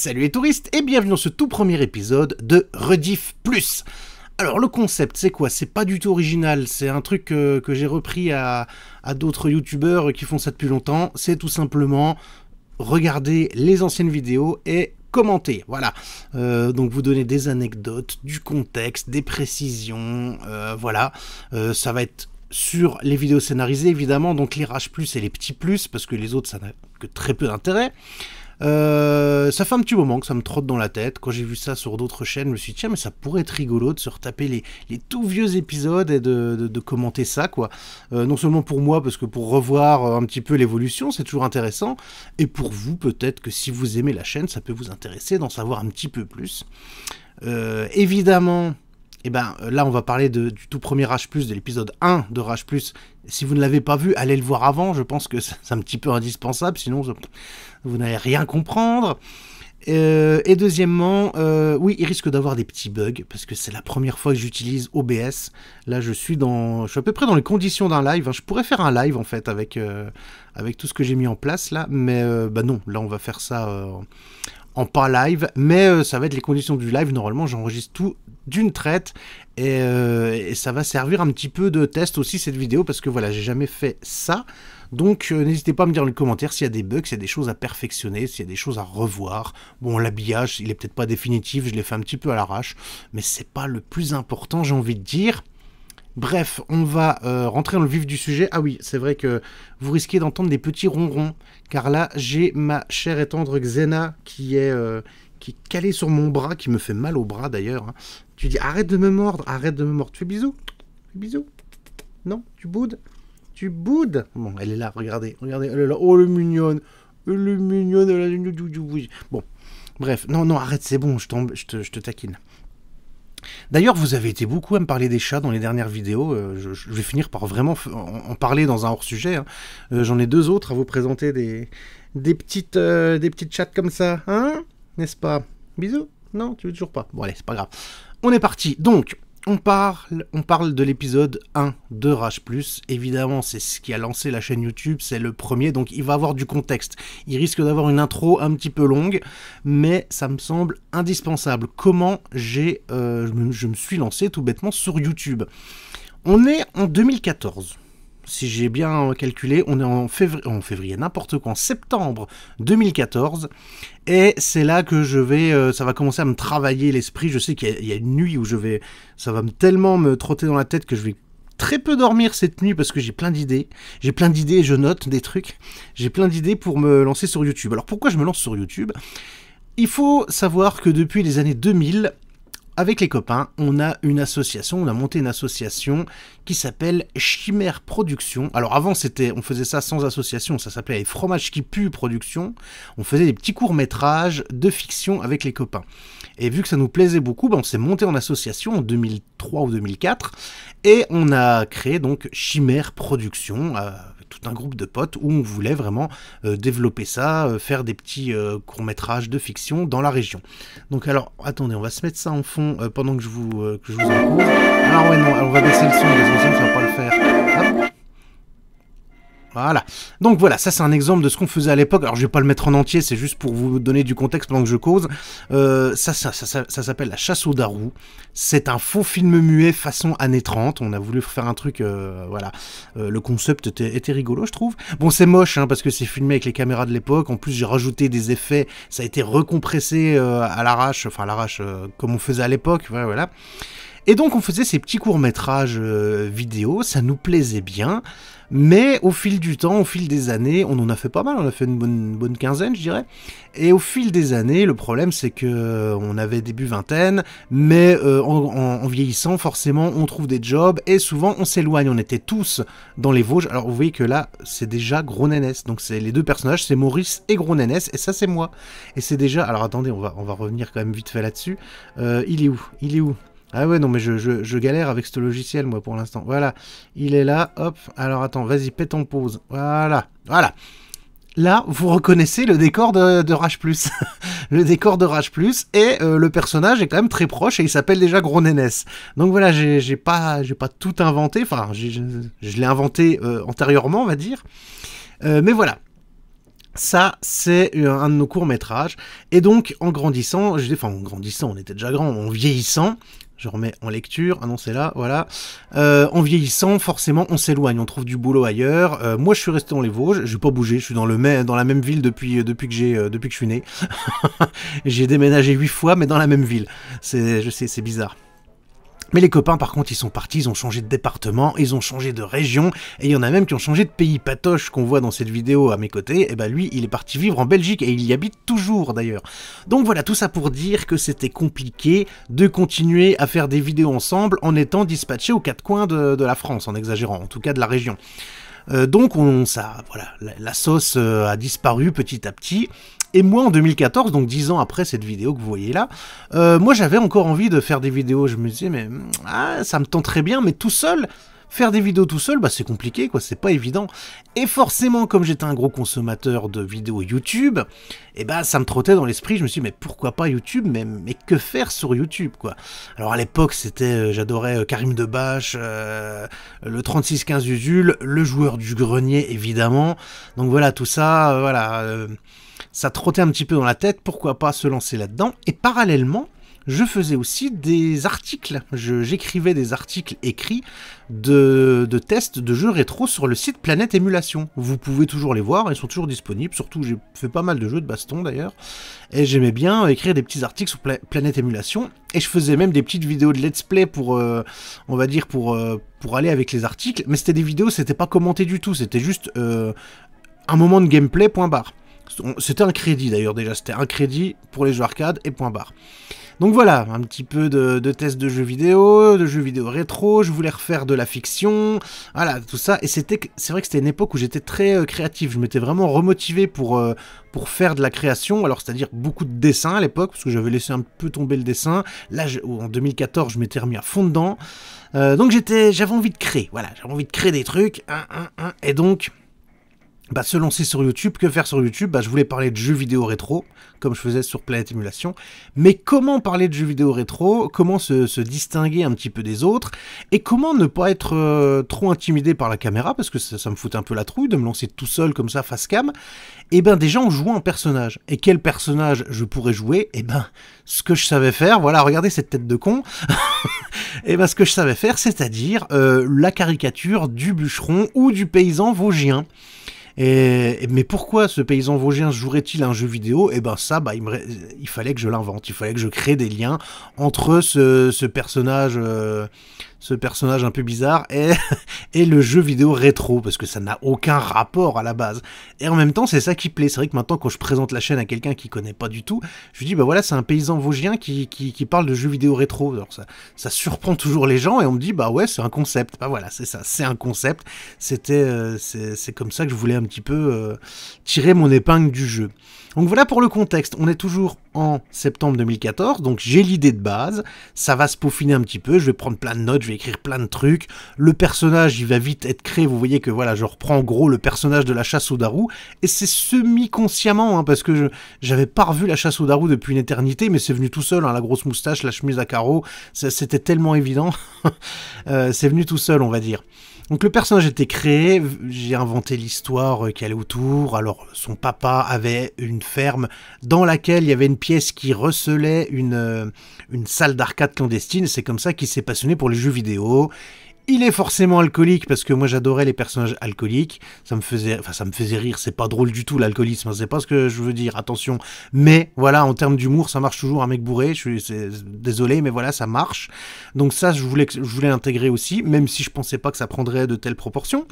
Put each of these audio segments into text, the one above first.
Salut les touristes et bienvenue dans ce tout premier épisode de Rediff Plus. Alors le concept c'est quoi C'est pas du tout original, c'est un truc euh, que, j'ai repris à, d'autres youtubeurs qui font ça depuis longtemps, c'est tout simplement regarder les anciennes vidéos et commenter. Voilà. Euh, donc vous donner des anecdotes, du contexte, des précisions, euh, voilà. ça va être sur les vidéos scénarisées évidemment, donc les RH plus et les petits plus, parce que les autres ça n'a que très peu d'intérêt. Euh, ça fait un petit moment que ça me trotte dans la tête. Quand j'ai vu ça sur d'autres chaînes, je me suis dit, tiens, mais ça pourrait être rigolo de se retaper les, tout vieux épisodes et de, commenter ça, quoi. Euh, non seulement pour moi, parce que pour revoir euh, un petit peu l'évolution, c'est toujours intéressant. Et pour vous, peut-être que si vous aimez la chaîne, ça peut vous intéresser d'en savoir un petit peu plus. évidemment. et eh ben, là, on va parler du tout premier Rage Plus, de l'épisode 1 de Rage Plus. Si vous ne l'avez pas vu, allez le voir avant. Je pense que c'est un petit peu indispensable, sinon vous n'allez rien comprendre. Euh, et deuxièmement, euh, oui, il risque d'avoir des petits bugs parce que c'est la première fois que j'utilise OBS. Là, je suis dans, je suis à peu près dans les conditions d'un live. Hein. Je pourrais faire un live en fait avec euh, avec tout ce que j'ai mis en place là, mais bah non, là on va faire ça en pas live. Mais ça va être les conditions du live. Normalement, j'enregistre tout d'une traite et, ça va servir un petit peu de test aussi cette vidéo parce que voilà, j'ai jamais fait ça. Donc euh, n'hésitez pas à me dire dans les commentaires s'il y a des bugs, s'il y a des choses à perfectionner, s'il y a des choses à revoir. Bon, l'habillage, il est peut-être pas définitif, je l'ai fait un petit peu à l'arrache, mais c'est pas le plus important, j'ai envie de dire. Bref, on va euh, rentrer dans le vif du sujet. Ah oui, c'est vrai que vous risquez d'entendre des petits ronrons, car là, j'ai ma chère et tendre Xena qui est, euh, qui calée sur mon bras, qui me fait mal au bras d'ailleurs. Hein. Tu dis arrête de me mordre, arrête de me mordre. Tu fais bisous, fais bisous. Non, tu boudes tu boudes. Bon, elle est là, regardez, regardez, elle est là. Oh, le mignonne, le mignonne, elle a du Bon, bref, non, non, arrête, c'est bon, je, tombe, je, te, taquine. D'ailleurs, vous avez été beaucoup à me parler des chats dans les dernières vidéos. Euh, je, vais finir par vraiment en, parler dans un hors-sujet. Hein. Euh, j'en ai deux autres à vous présenter des, des petites, euh, des petites chats comme ça, hein N'est-ce pas Bisous Non, tu veux toujours pas Bon, allez, c'est pas grave. On est parti. Donc, on parle, on parle de l'épisode 1 de Rage Plus. Évidemment, c'est ce qui a lancé la chaîne YouTube, c'est le premier, donc il va avoir du contexte. Il risque d'avoir une intro un petit peu longue, mais ça me semble indispensable. Comment j'ai, euh, je me suis lancé tout bêtement sur YouTube. On est en 2014 si j'ai bien calculé, on est en février, en février n'importe quoi, en septembre 2014. Et c'est là que je vais, euh, ça va commencer à me travailler l'esprit. Je sais qu'il y, a une nuit où je vais, ça va tellement me trotter dans la tête que je vais très peu dormir cette nuit parce que j'ai plein d'idées. J'ai plein d'idées, je note des trucs. J'ai plein d'idées pour me lancer sur YouTube. Alors pourquoi je me lance sur YouTube Il faut savoir que depuis les années 2000, avec les copains, on a une association, on a monté une association qui s'appelle Chimère Production. Alors avant, c'était, on faisait ça sans association, ça s'appelait Fromage qui pue Production. On faisait des petits courts métrages de fiction avec les copains. Et vu que ça nous plaisait beaucoup, ben, on s'est monté en association en 2003 ou 2004 et on a créé donc Chimère Production. Euh, tout un groupe de potes où on voulait vraiment euh, développer ça, euh, faire des petits euh, courts-métrages de fiction dans la région. Donc alors, attendez, on va se mettre ça en fond pendant que je vous, que vous en cours. Alors ah ouais, non, on va baisser le son, parce que ça, va pas le faire. Voilà. Donc voilà, ça c'est un exemple de ce qu'on faisait à l'époque. Alors je vais pas le mettre en entier, c'est juste pour vous donner du contexte pendant que je cause. Euh, ça, ça, ça, ça, s'appelle La chasse aux darou. C'est un faux film muet façon années 30. On a voulu faire un truc, euh, voilà. Euh, le concept était, rigolo, je trouve. Bon, c'est moche hein, parce que c'est filmé avec les caméras de l'époque. En plus, j'ai rajouté des effets. Ça a été recompressé à l'arrache, enfin à l'arrache, comme on faisait à l'époque. Voilà. voilà. Et donc on faisait ces petits courts-métrages euh, vidéo, ça nous plaisait bien, mais au fil du temps, au fil des années, on en a fait pas mal, on a fait une bonne, bonne quinzaine, je dirais. Et au fil des années, le problème c'est que euh, on avait début vingtaine, mais euh, en, vieillissant, forcément, on trouve des jobs et souvent on s'éloigne. On était tous dans les Vosges. Alors vous voyez que là, c'est déjà Gros Nénès. Donc c'est les deux personnages, c'est Maurice et Gros Nénès, et ça c'est moi. Et c'est déjà. Alors attendez, on va, on va revenir quand même vite fait là-dessus. il est où Il est où ah ouais, non, mais je, je, galère avec ce logiciel, moi, pour l'instant. Voilà, il est là, hop. Alors, attends, vas-y, pète en pause. Voilà, voilà. Là, vous reconnaissez le décor de, Rage Plus. le décor de Rage Plus, et euh, le personnage est quand même très proche, et il s'appelle déjà Gros Nénès. Donc voilà, j'ai pas, pas tout inventé, enfin, je, l'ai inventé euh, antérieurement, on va dire. Euh, mais voilà, ça, c'est un de nos courts métrages. Et donc, en grandissant, je enfin, en grandissant, on était déjà grand, en vieillissant, je remets en lecture, ah non c'est là, voilà. Euh, en vieillissant, forcément, on s'éloigne, on trouve du boulot ailleurs. Euh, moi, je suis resté dans les Vosges, je n'ai pas bougé, je suis dans le dans la même ville depuis euh, depuis que j'ai depuis que je suis né. j'ai déménagé huit fois, mais dans la même ville. C'est, je sais, c'est bizarre. Mais les copains, par contre, ils sont partis, ils ont changé de département, ils ont changé de région, et il y en a même qui ont changé de pays. Patoche, qu'on voit dans cette vidéo à mes côtés, et eh ben lui, il est parti vivre en Belgique, et il y habite toujours d'ailleurs. Donc voilà, tout ça pour dire que c'était compliqué de continuer à faire des vidéos ensemble en étant dispatchés aux quatre coins de, de la France, en exagérant, en tout cas de la région. Euh, donc on, ça, voilà, la, sauce euh, a disparu petit à petit. Et moi, en 2014, donc 10 ans après cette vidéo que vous voyez là, euh, moi j'avais encore envie de faire des vidéos. Je me disais, mais ah, ça me tend très bien, mais tout seul, faire des vidéos tout seul, bah, c'est compliqué, quoi, c'est pas évident. Et forcément, comme j'étais un gros consommateur de vidéos YouTube, et eh bah, ben, ça me trottait dans l'esprit. Je me suis dit, mais pourquoi pas YouTube mais, mais que faire sur YouTube, quoi Alors, à l'époque, c'était, euh, j'adorais euh, Karim Debache, euh, le 3615 Usul, le joueur du grenier, évidemment. Donc voilà, tout ça, voilà ça trottait un petit peu dans la tête, pourquoi pas se lancer là-dedans. Et parallèlement, je faisais aussi des articles. J'écrivais des articles écrits de, tests de jeux rétro sur le site Planète Émulation. Vous pouvez toujours les voir, ils sont toujours disponibles. Surtout, j'ai fait pas mal de jeux de baston d'ailleurs. Et j'aimais bien écrire des petits articles sur Planète Émulation. Et je faisais même des petites vidéos de let's play pour, euh, on va dire, pour, euh, pour aller avec les articles. Mais c'était des vidéos, c'était pas commenté du tout. C'était juste euh, un moment de gameplay, point barre. C'était un crédit d'ailleurs déjà, c'était un crédit pour les jeux arcade et point barre. Donc voilà, un petit peu de, tests de jeux vidéo, de jeux vidéo rétro, je voulais refaire de la fiction, voilà, tout ça. Et c'était, c'est vrai que c'était une époque où j'étais très euh, créatif, je m'étais vraiment remotivé pour, euh, pour faire de la création, alors c'est-à-dire beaucoup de dessins à l'époque, parce que j'avais laissé un peu tomber le dessin. Là, oh, en 2014, je m'étais remis à fond dedans. Euh, donc j'étais, j'avais envie de créer, voilà, j'avais envie de créer des trucs, et donc bah, se lancer sur YouTube. Que faire sur YouTube bah, Je voulais parler de jeux vidéo rétro, comme je faisais sur Planète Émulation. Mais comment parler de jeux vidéo rétro Comment se, se, distinguer un petit peu des autres Et comment ne pas être euh, trop intimidé par la caméra Parce que ça, me fout un peu la trouille de me lancer tout seul comme ça, face cam. Et eh ben déjà, on joue un personnage. Et quel personnage je pourrais jouer Eh ben, ce que je savais faire, voilà, regardez cette tête de con. et eh ben, ce que je savais faire, c'est-à-dire euh, la caricature du bûcheron ou du paysan vosgien. Et, mais pourquoi ce paysan vosgien jouerait-il un jeu vidéo Eh ben ça, bah, il, il, fallait que je l'invente, il fallait que je crée des liens entre ce, ce personnage, euh, ce personnage un peu bizarre, et, le jeu vidéo rétro, parce que ça n'a aucun rapport à la base. Et en même temps, c'est ça qui plaît. C'est vrai que maintenant, quand je présente la chaîne à quelqu'un qui connaît pas du tout, je lui dis, bah voilà, c'est un paysan vosgien qui, qui, qui, parle de jeux vidéo rétro. Alors ça, ça surprend toujours les gens, et on me dit, bah ouais, c'est un concept. Bah voilà, c'est ça, c'est un concept. C'était, euh, c'est comme ça que je voulais un petit peu euh, tirer mon épingle du jeu. Donc voilà pour le contexte. On est toujours en septembre 2014, donc j'ai l'idée de base. Ça va se peaufiner un petit peu. Je vais prendre plein de notes, je vais écrire plein de trucs. Le personnage, il va vite être créé. Vous voyez que voilà, je reprends en gros le personnage de la chasse au Darou. Et c'est semi-consciemment, hein, parce que j'avais pas revu la chasse au Darou depuis une éternité, mais c'est venu tout seul. Hein, la grosse moustache, la chemise à carreaux, c'était tellement évident. Euh, c'est venu tout seul, on va dire. Donc le personnage était créé, j'ai inventé l'histoire euh, qui allait autour. Alors son papa avait une ferme dans laquelle il y avait une pièce qui recelait une, euh, une salle d'arcade clandestine. C'est comme ça qu'il s'est passionné pour les jeux vidéo. Il est forcément alcoolique parce que moi j'adorais les personnages alcooliques. Ça me faisait, ça me faisait rire. C'est pas drôle du tout l'alcoolisme. Hein. C'est pas ce que je veux dire. Attention. Mais voilà, en termes d'humour, ça marche toujours. Un mec bourré. Je suis désolé, mais voilà, ça marche. Donc ça, je voulais, je voulais l'intégrer aussi, même si je pensais pas que ça prendrait de telles proportions.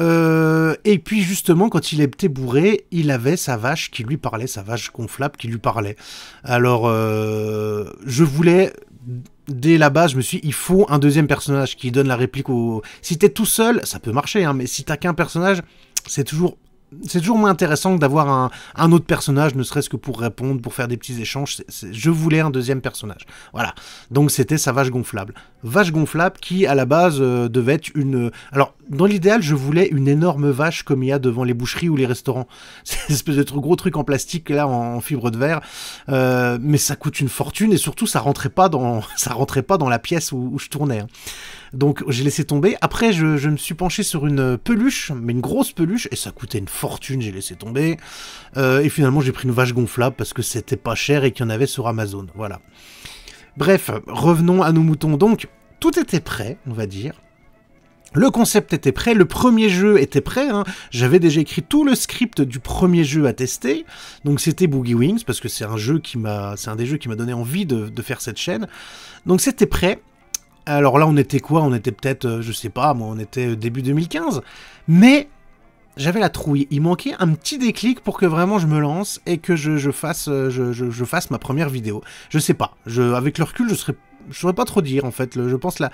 Euh, et puis justement, quand il était bourré, il avait sa vache qui lui parlait, sa vache gonflable qui lui parlait. Alors, euh, je voulais dès la base, je me suis dit, il faut un deuxième personnage qui donne la réplique au. Si t'es tout seul, ça peut marcher, hein, mais si t'as qu'un personnage, c'est toujours c'est toujours moins intéressant que d'avoir un, autre personnage, ne serait-ce que pour répondre, pour faire des petits échanges. je voulais un deuxième personnage. Voilà. Donc c'était sa vache gonflable. Vache gonflable qui, à la base, euh, devait être une... Euh, alors, dans l'idéal, je voulais une énorme vache comme il y a devant les boucheries ou les restaurants. C'est espèce de gros truc en plastique, là, en, fibre de verre. Euh, mais ça coûte une fortune et surtout, ça rentrait pas dans, ça rentrait pas dans la pièce où, je tournais. Hein. Donc j'ai laissé tomber. Après, je, me suis penché sur une euh, peluche, mais une grosse peluche, et ça coûtait une fortune, j'ai laissé tomber. Euh, et finalement, j'ai pris une vache gonflable parce que c'était pas cher et qu'il y en avait sur Amazon. Voilà. Bref, revenons à nos moutons. Donc, tout était prêt, on va dire. Le concept était prêt, le premier jeu était prêt, hein. j'avais déjà écrit tout le script du premier jeu à tester, donc c'était Boogie Wings, parce que c'est un jeu qui m'a. c'est un des jeux qui m'a donné envie de faire cette chaîne. Donc c'était prêt, alors là, on était quoi On était peut-être, euh, je sais pas, moi, on était euh, début 2015. Mais j'avais la trouille. Il manquait un petit déclic pour que vraiment je me lance et que je, fasse, euh, je, fasse ma première vidéo. Je sais pas. avec le recul, je serais, je saurais pas trop dire en fait. je pense la,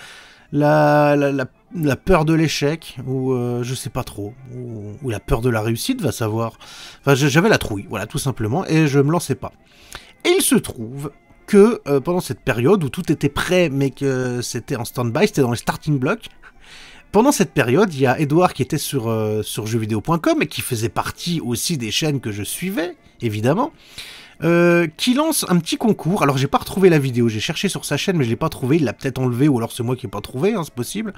la, la, la, peur de l'échec ou je sais pas trop ou, ou, la peur de la réussite, va savoir. Enfin, j'avais la trouille, voilà, tout simplement, et je me lançais pas. Et il se trouve que euh, pendant cette période où tout était prêt mais que c'était en stand-by, c'était dans les starting blocks, pendant cette période, il y a Edouard qui était sur, euh, jeuxvideo.com et qui faisait partie aussi des chaînes que je suivais, évidemment, euh, qui lance un petit concours. Alors, j'ai pas retrouvé la vidéo, j'ai cherché sur sa chaîne, mais je l'ai pas trouvé. Il l'a peut-être enlevé, ou alors c'est moi qui ai pas trouvé, hein, c'est possible.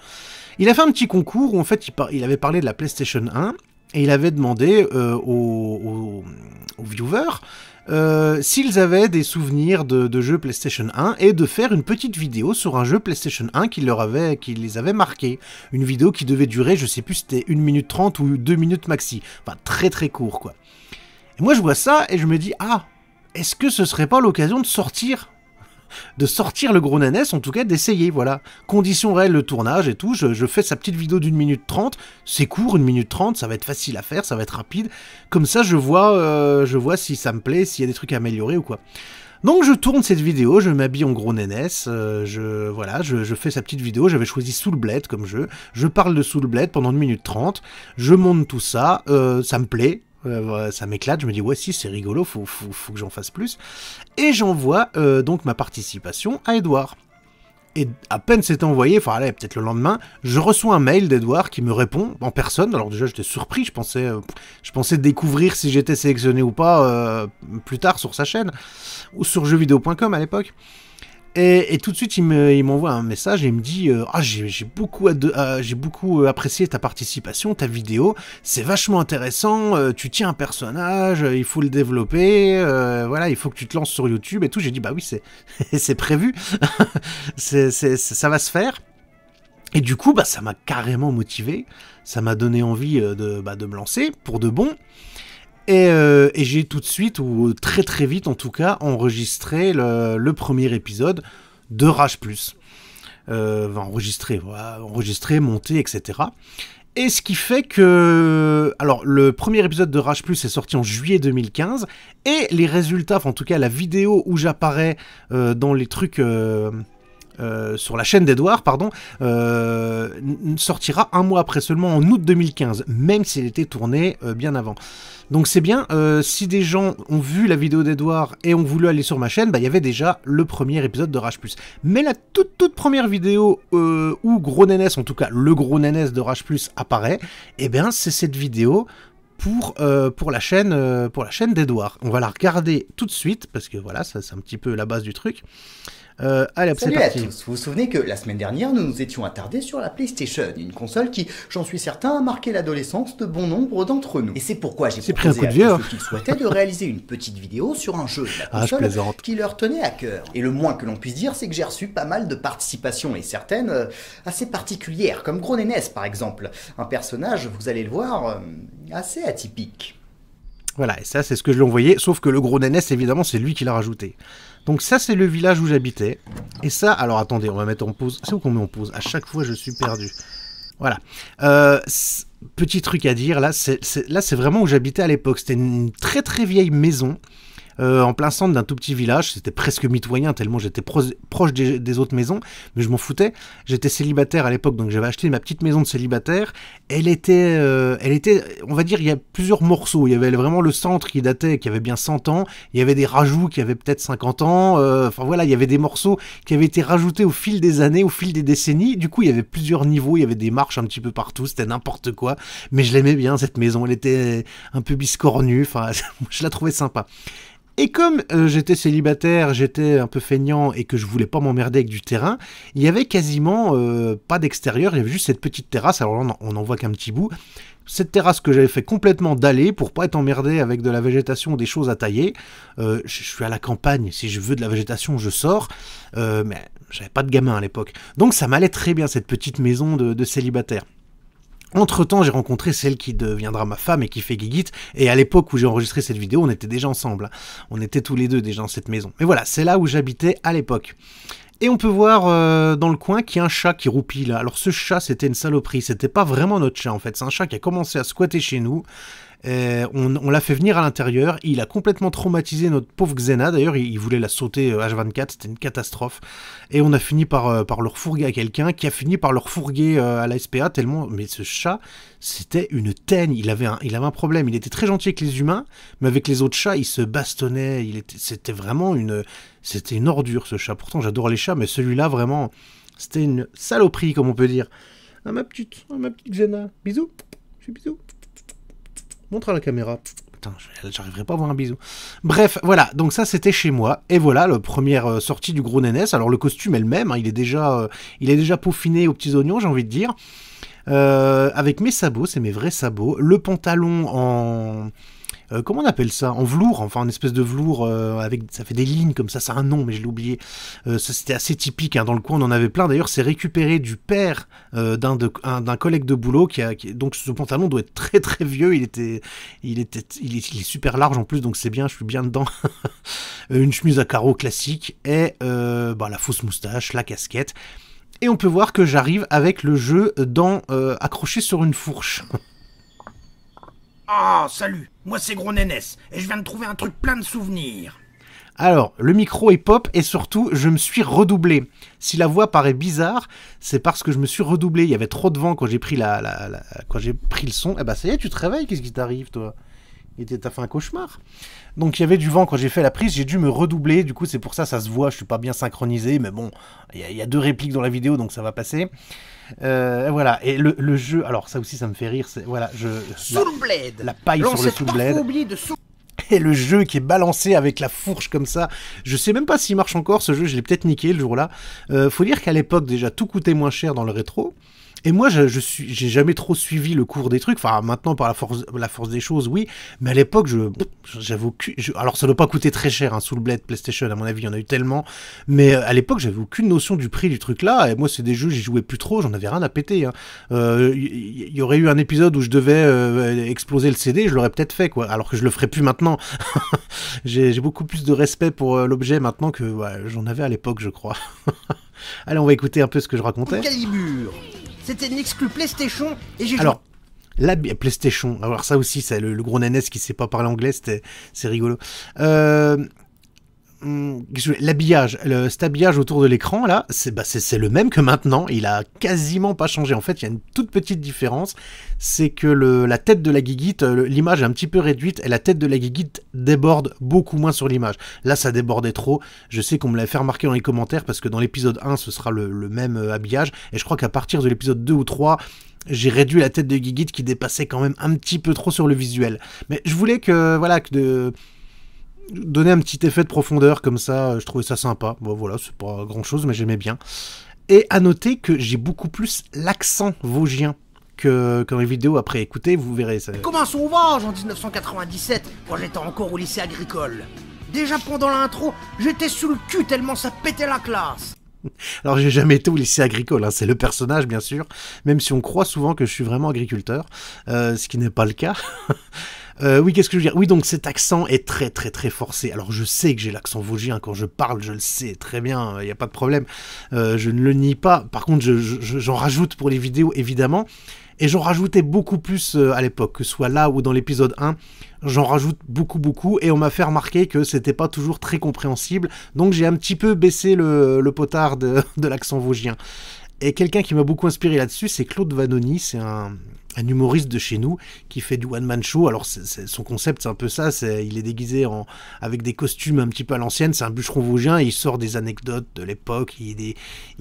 Il a fait un petit concours où en fait, il, avait parlé de la PlayStation 1 et il avait demandé aux, aux, viewers euh, s'ils avaient des souvenirs de, jeux PlayStation 1 et de faire une petite vidéo sur un jeu PlayStation 1 qui, leur avait, qui les avait marqués. Une vidéo qui devait durer, je sais plus, c'était 1 minute 30 ou 2 minutes maxi. Enfin, très très court, quoi. Et moi, je vois ça et je me dis, ah, est-ce que ce serait pas l'occasion de sortir de sortir le gros nanès, en tout cas d'essayer, voilà. Condition réelle, le tournage et tout, je, fais sa petite vidéo d'une minute trente, c'est court, une minute trente, ça va être facile à faire, ça va être rapide, comme ça je vois, euh, je vois si ça me plaît, s'il y a des trucs à améliorer ou quoi. Donc je tourne cette vidéo, je m'habille en gros nénesse, euh, je, voilà, je, je, fais sa petite vidéo, j'avais choisi Soul comme jeu, je parle de Soulblade pendant une minute 30, je monte tout ça, euh, ça me plaît, ça m'éclate, je me dis ouais si c'est rigolo, faut, faut, que j'en fasse plus. Et j'envoie euh, donc ma participation à Edouard. Et à peine c'est envoyé, enfin allez, peut-être le lendemain, je reçois un mail d'Edouard qui me répond en personne. Alors déjà j'étais surpris, je pensais, euh, je pensais découvrir si j'étais sélectionné ou pas euh, plus tard sur sa chaîne, ou sur jeuxvideo.com à l'époque. Et, tout de suite, il m'envoie un message et il me dit euh, Ah, j'ai beaucoup, euh, beaucoup euh, apprécié ta participation, ta vidéo, c'est vachement intéressant, tu tiens un personnage, il faut le développer, voilà, il faut que tu te lances sur YouTube et tout. J'ai dit Bah oui, c'est prévu, ça va se faire. Et du coup, bah, ça m'a carrément motivé, ça m'a donné envie de, bah, de me lancer pour de bon. Euh, et, j'ai tout de suite, ou très très vite en tout cas, enregistré le, premier épisode de Rage Plus. Euh, enregistré, voilà, enregistré, monté, etc. Et ce qui fait que... Alors, le premier épisode de Rage Plus est sorti en juillet 2015, et les résultats, en tout cas la vidéo où j'apparais euh, dans les trucs... sur la chaîne d'Edouard, pardon, sortira un mois après seulement en août 2015, même s'il était tourné bien avant. Donc c'est bien, euh, si des gens ont vu la vidéo d'Edouard et ont voulu aller sur ma chaîne, bah il y avait déjà le premier épisode de Rage Plus. Mais la toute toute première vidéo euh, où Gros Nénès, en tout cas le Gros Nénès de Rage Plus apparaît, eh bien c'est cette vidéo pour, euh, pour la chaîne euh, pour la chaîne d'Edouard. On va la regarder tout de suite parce que voilà, ça c'est un petit peu la base du truc. Euh, allez, Salut à tous. Vous vous souvenez que la semaine dernière, nous nous étions attardés sur la PlayStation, une console qui, j'en suis certain, a marqué l'adolescence de bon nombre d'entre nous. Et c'est pourquoi j'ai proposé pris un coup de hein. qui souhaitaient de réaliser une petite vidéo sur un jeu de la ah, console qui leur tenait à cœur. Et le moins que l'on puisse dire, c'est que j'ai reçu pas mal de participations et certaines euh, assez particulières, comme Nénès, par exemple, un personnage, vous allez le voir, assez atypique. Voilà, et ça c'est ce que je l'envoyais, sauf que le gros nénès, évidemment, c'est lui qui l'a rajouté. Donc ça c'est le village où j'habitais. Et ça, alors attendez, on va mettre en pause. C'est où qu'on met en pause À chaque fois je suis perdu. Voilà. Euh, petit truc à dire, là c'est vraiment où j'habitais à l'époque. C'était une très très vieille maison euh, en plein centre d'un tout petit village. C'était presque mitoyen, tellement j'étais proche des, autres maisons, mais je m'en foutais. J'étais célibataire à l'époque, donc j'avais acheté ma petite maison de célibataire. Elle était, euh, elle était, on va dire, il y a plusieurs morceaux. Il y avait vraiment le centre qui datait, qui avait bien 100 ans. Il y avait des rajouts qui avaient peut-être 50 ans. Euh, enfin voilà, il y avait des morceaux qui avaient été rajoutés au fil des années, au fil des décennies. Du coup, il y avait plusieurs niveaux, il y avait des marches un petit peu partout, c'était n'importe quoi. Mais je l'aimais bien cette maison. Elle était un peu biscornue. Enfin, je la trouvais sympa. Et comme euh, j'étais célibataire, j'étais un peu feignant et que je voulais pas m'emmerder avec du terrain, il y avait quasiment euh, pas d'extérieur, il y avait juste cette petite terrasse, alors là on n'en voit qu'un petit bout. Cette terrasse que j'avais fait complètement d'aller pour pas être emmerdé avec de la végétation des choses à tailler. Euh, je, suis à la campagne, si je veux de la végétation, je sors. mais j'avais pas de gamin à l'époque. Donc ça m'allait très bien cette petite maison de, de célibataire. Entre-temps, j'ai rencontré celle qui deviendra ma femme et qui fait Gigit. Et à l'époque où j'ai enregistré cette vidéo, on était déjà ensemble. On était tous les deux déjà dans cette maison. Mais voilà, c'est là où j'habitais à l'époque. Et on peut voir euh, dans le coin qu'il y a un chat qui roupille là. Alors ce chat, c'était une saloperie. C'était pas vraiment notre chat en fait. C'est un chat qui a commencé à squatter chez nous. Euh, on, l'a fait venir à l'intérieur. Il a complètement traumatisé notre pauvre Xena. D'ailleurs, il, voulait la sauter H24. Euh, c'était une catastrophe. Et on a fini par, euh, par le refourguer à quelqu'un qui a fini par le refourguer à la SPA tellement. Mais ce chat, c'était une teigne. Il avait, un, il avait un problème. Il était très gentil avec les humains, mais avec les autres chats, il se bastonnait. Il était, c'était vraiment une. C'était une ordure ce chat. Pourtant, j'adore les chats, mais celui-là, vraiment, c'était une saloperie, comme on peut dire. Ah, ma petite, Xena. Ah, ma petite Xena. Bisous. Montre à la caméra. Putain, j'arriverai pas à voir un bisou. Bref, voilà, donc ça c'était chez moi. Et voilà, la première euh, sortie du gros nénès. E Alors le costume est le même, hein, il, est déjà, euh, il est déjà peaufiné aux petits oignons, j'ai envie de dire. Euh, avec mes sabots, c'est mes vrais sabots. Le pantalon en euh, comment on appelle ça En velours, enfin une espèce de velours euh, avec ça fait des lignes comme ça, ça a un nom mais je l'ai oublié. Euh, c'était assez typique hein. dans le coin, on en avait plein. D'ailleurs, c'est récupéré du père d'un collègue de boulot qui a donc ce pantalon doit être très très vieux. Il était il était est, il super large en plus donc c'est bien, je suis bien dedans. Une chemise à carreaux classique et bah, la fausse moustache, la casquette. Et on peut voir que j'arrive avec le jeu dans accroché sur une fourche. Ah, salut, moi c'est Gros Nénès, et je viens de trouver un truc plein de souvenirs. Alors, le micro est pop et surtout, je me suis redoublé. Si la voix paraît bizarre, c'est parce que je me suis redoublé. Il y avait trop de vent quand j'ai pris, la, la, la, quand j'ai pris le son. Eh ben, ça y est, tu te réveilles, qu'est-ce qui t'arrive, toi était à fait un cauchemar. Donc il y avait du vent quand j'ai fait la prise, j'ai dû me redoubler, du coup c'est pour ça ça se voit, je suis pas bien synchronisé, mais bon, il y, a deux répliques dans la vidéo donc ça va passer. Euh, voilà, et le, jeu, alors ça aussi ça me fait rire, voilà, je la, paille sur le sous blade. et le jeu qui est balancé avec la fourche comme ça. Je sais même pas s'il marche encore ce jeu, je l'ai peut-être niqué le jour-là. Euh, faut dire qu'à l'époque déjà tout coûtait moins cher dans le rétro. Et moi, je, je suis, j'ai jamais trop suivi le cours des trucs. Enfin, maintenant, par la force, la force des choses, oui. Mais à l'époque, je, j'avais alors, ça doit pas coûter très cher, hein, sous PlayStation. À mon avis, il y en a eu tellement. Mais euh, à l'époque, j'avais aucune notion du prix du truc là. Et moi, c'est des jeux, j'y jouais plus trop. J'en avais rien à péter. Il hein. euh, y, aurait eu un épisode où je devais euh, exploser le CD, je l'aurais peut-être fait, quoi. Alors que je le ferais plus maintenant. j'ai, beaucoup plus de respect pour l'objet maintenant que j'en avais à l'époque, je crois. Allez, on va écouter un peu ce que je racontais. Calibur c'était une exclu PlayStation et j'ai Alors, la PlayStation. Alors ça aussi, c'est le, gros nanès qui sait pas parler anglais, c'est rigolo. Euh Mm, l'habillage, cet habillage autour de l'écran là, bah, c'est le même que maintenant. Il a quasiment pas changé. En fait, il y a une toute petite différence, c'est que la tête de la gigite, euh, l'image est un petit peu réduite et la tête de la gigite déborde beaucoup moins sur l'image. Là, ça débordait trop. Je sais qu'on me l'avait fait remarquer dans les commentaires parce que dans l'épisode 1, ce sera le, même euh, habillage et je crois qu'à partir de l'épisode 2 ou 3, j'ai réduit la tête de Gigit qui dépassait quand même un petit peu trop sur le visuel. Mais je voulais que voilà que de donner un petit effet de profondeur comme ça, euh, je trouvais ça sympa. Bon, voilà, c'est pas grand chose, mais j'aimais bien. Et à noter que j'ai beaucoup plus l'accent vosgien que, dans les vidéos après écoutez, vous verrez ça. Comment sont en 1997 quand j'étais encore au lycée agricole Déjà pendant l'intro, j'étais sous le cul tellement ça pétait la classe alors j'ai jamais été au lycée agricole, hein, c'est le personnage bien sûr, même si on croit souvent que je suis vraiment agriculteur, euh, ce qui n'est pas le cas. Euh, oui, qu'est-ce que je veux dire Oui, donc cet accent est très très très forcé. Alors je sais que j'ai l'accent vosgien quand je parle, je le sais très bien, il n'y a pas de problème. Euh, je ne le nie pas. Par contre, j'en rajoute pour les vidéos, évidemment. Et j'en rajoutais beaucoup plus euh, à l'époque, que ce soit là ou dans l'épisode 1. J'en rajoute beaucoup, beaucoup. Et on m'a fait remarquer que c'était pas toujours très compréhensible. Donc j'ai un petit peu baissé le, potard de, de l'accent vosgien. Et quelqu'un qui m'a beaucoup inspiré là-dessus, c'est Claude Vanoni, c'est un, humoriste de chez nous qui fait du one-man show. Alors c'est son concept, c'est un peu ça, c'est il est déguisé en, avec des costumes un petit peu à l'ancienne, c'est un bûcheron vosgien, et il sort des anecdotes de l'époque, il,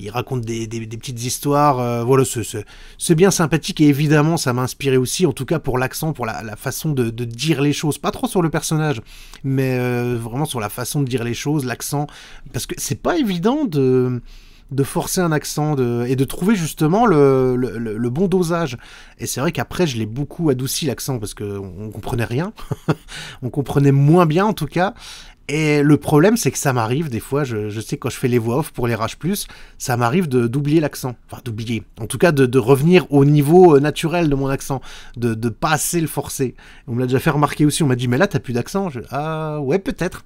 raconte des, petites histoires. Euh, voilà, c'est bien sympathique et évidemment, ça m'a inspiré aussi, en tout cas pour l'accent, pour la, façon de, dire les choses. Pas trop sur le personnage, mais euh, vraiment sur la façon de dire les choses, l'accent, parce que c'est pas évident de de forcer un accent et de trouver justement le, bon dosage. Et c'est vrai qu'après, je l'ai beaucoup adouci l'accent parce qu'on on comprenait rien. on comprenait moins bien en tout cas. Et le problème, c'est que ça m'arrive des fois, je, je, sais quand je fais les voix off pour les rage plus ça m'arrive de d'oublier l'accent. Enfin, d'oublier. En tout cas, de, revenir au niveau euh, naturel de mon accent, de ne pas assez le forcer. On me l'a déjà fait remarquer aussi, on m'a dit « mais là, t'as plus d'accent ». Ah ouais, peut-être.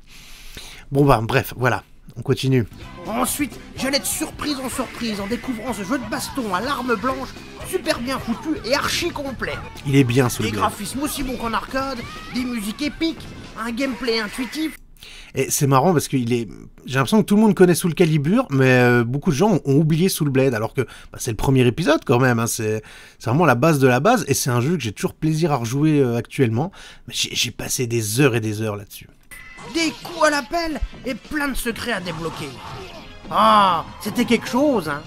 Bon bah bref, voilà. On continue. Ensuite, j'allais de surprise en surprise en découvrant ce jeu de baston à l'arme blanche super bien foutu et archi complet. Il est bien ce Des graphismes aussi bons qu'en arcade, des musiques épiques, un gameplay intuitif. Et c'est marrant parce que est. J'ai l'impression que tout le monde connaît Soul Calibur, mais euh, beaucoup de gens ont oublié Soul Blade, alors que bah, c'est le premier épisode quand même. Hein, c'est vraiment la base de la base, et c'est un jeu que j'ai toujours plaisir à rejouer euh, actuellement. actuellement. J'ai passé des heures et des heures là-dessus des coups à la pelle et plein de secrets à débloquer. Ah, c'était quelque chose, hein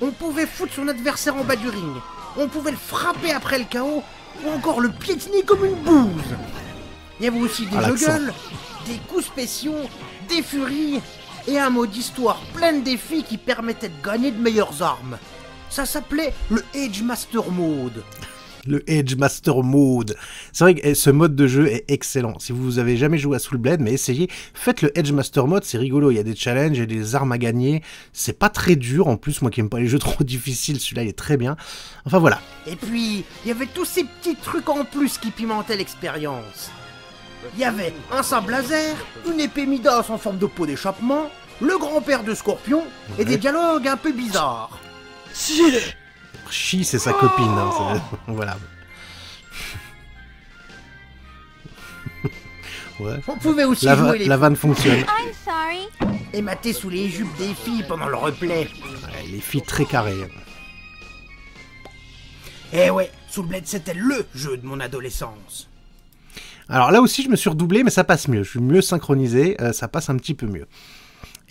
On pouvait foutre son adversaire en bas du ring, on pouvait le frapper après le chaos, ou encore le piétiner comme une bouse. Il y avait aussi des juggles, des coups spéciaux, des furies, et un mode d'histoire plein de défis qui permettait de gagner de meilleures armes. Ça s'appelait le Edge Master Mode le Edge Master Mode. C'est vrai que eh, ce mode de jeu est excellent. Si vous avez jamais joué à Soul Blade, mais essayez, faites le Edge Master Mode, c'est rigolo. Il y a des challenges, il y a des armes à gagner. C'est pas très dur. En plus, moi qui aime pas les jeux trop difficiles, celui-là il est très bien. Enfin voilà. Et puis, il y avait tous ces petits trucs en plus qui pimentaient l'expérience. Il y avait un sable laser, une épée Midas en forme de peau d'échappement, le grand-père de Scorpion et des dialogues un peu bizarres. Si Chi, c'est sa copine. Hein, oh. voilà. ouais. Vous pouvez aussi la, jouer les la vanne fonctionne. Et mater sous les jupes des filles pendant le replay. les filles très carrées. Eh ouais, Soul Blade, c'était LE jeu de mon adolescence. Alors là aussi, je me suis redoublé, mais ça passe mieux. Je suis mieux synchronisé, euh, ça passe un petit peu mieux.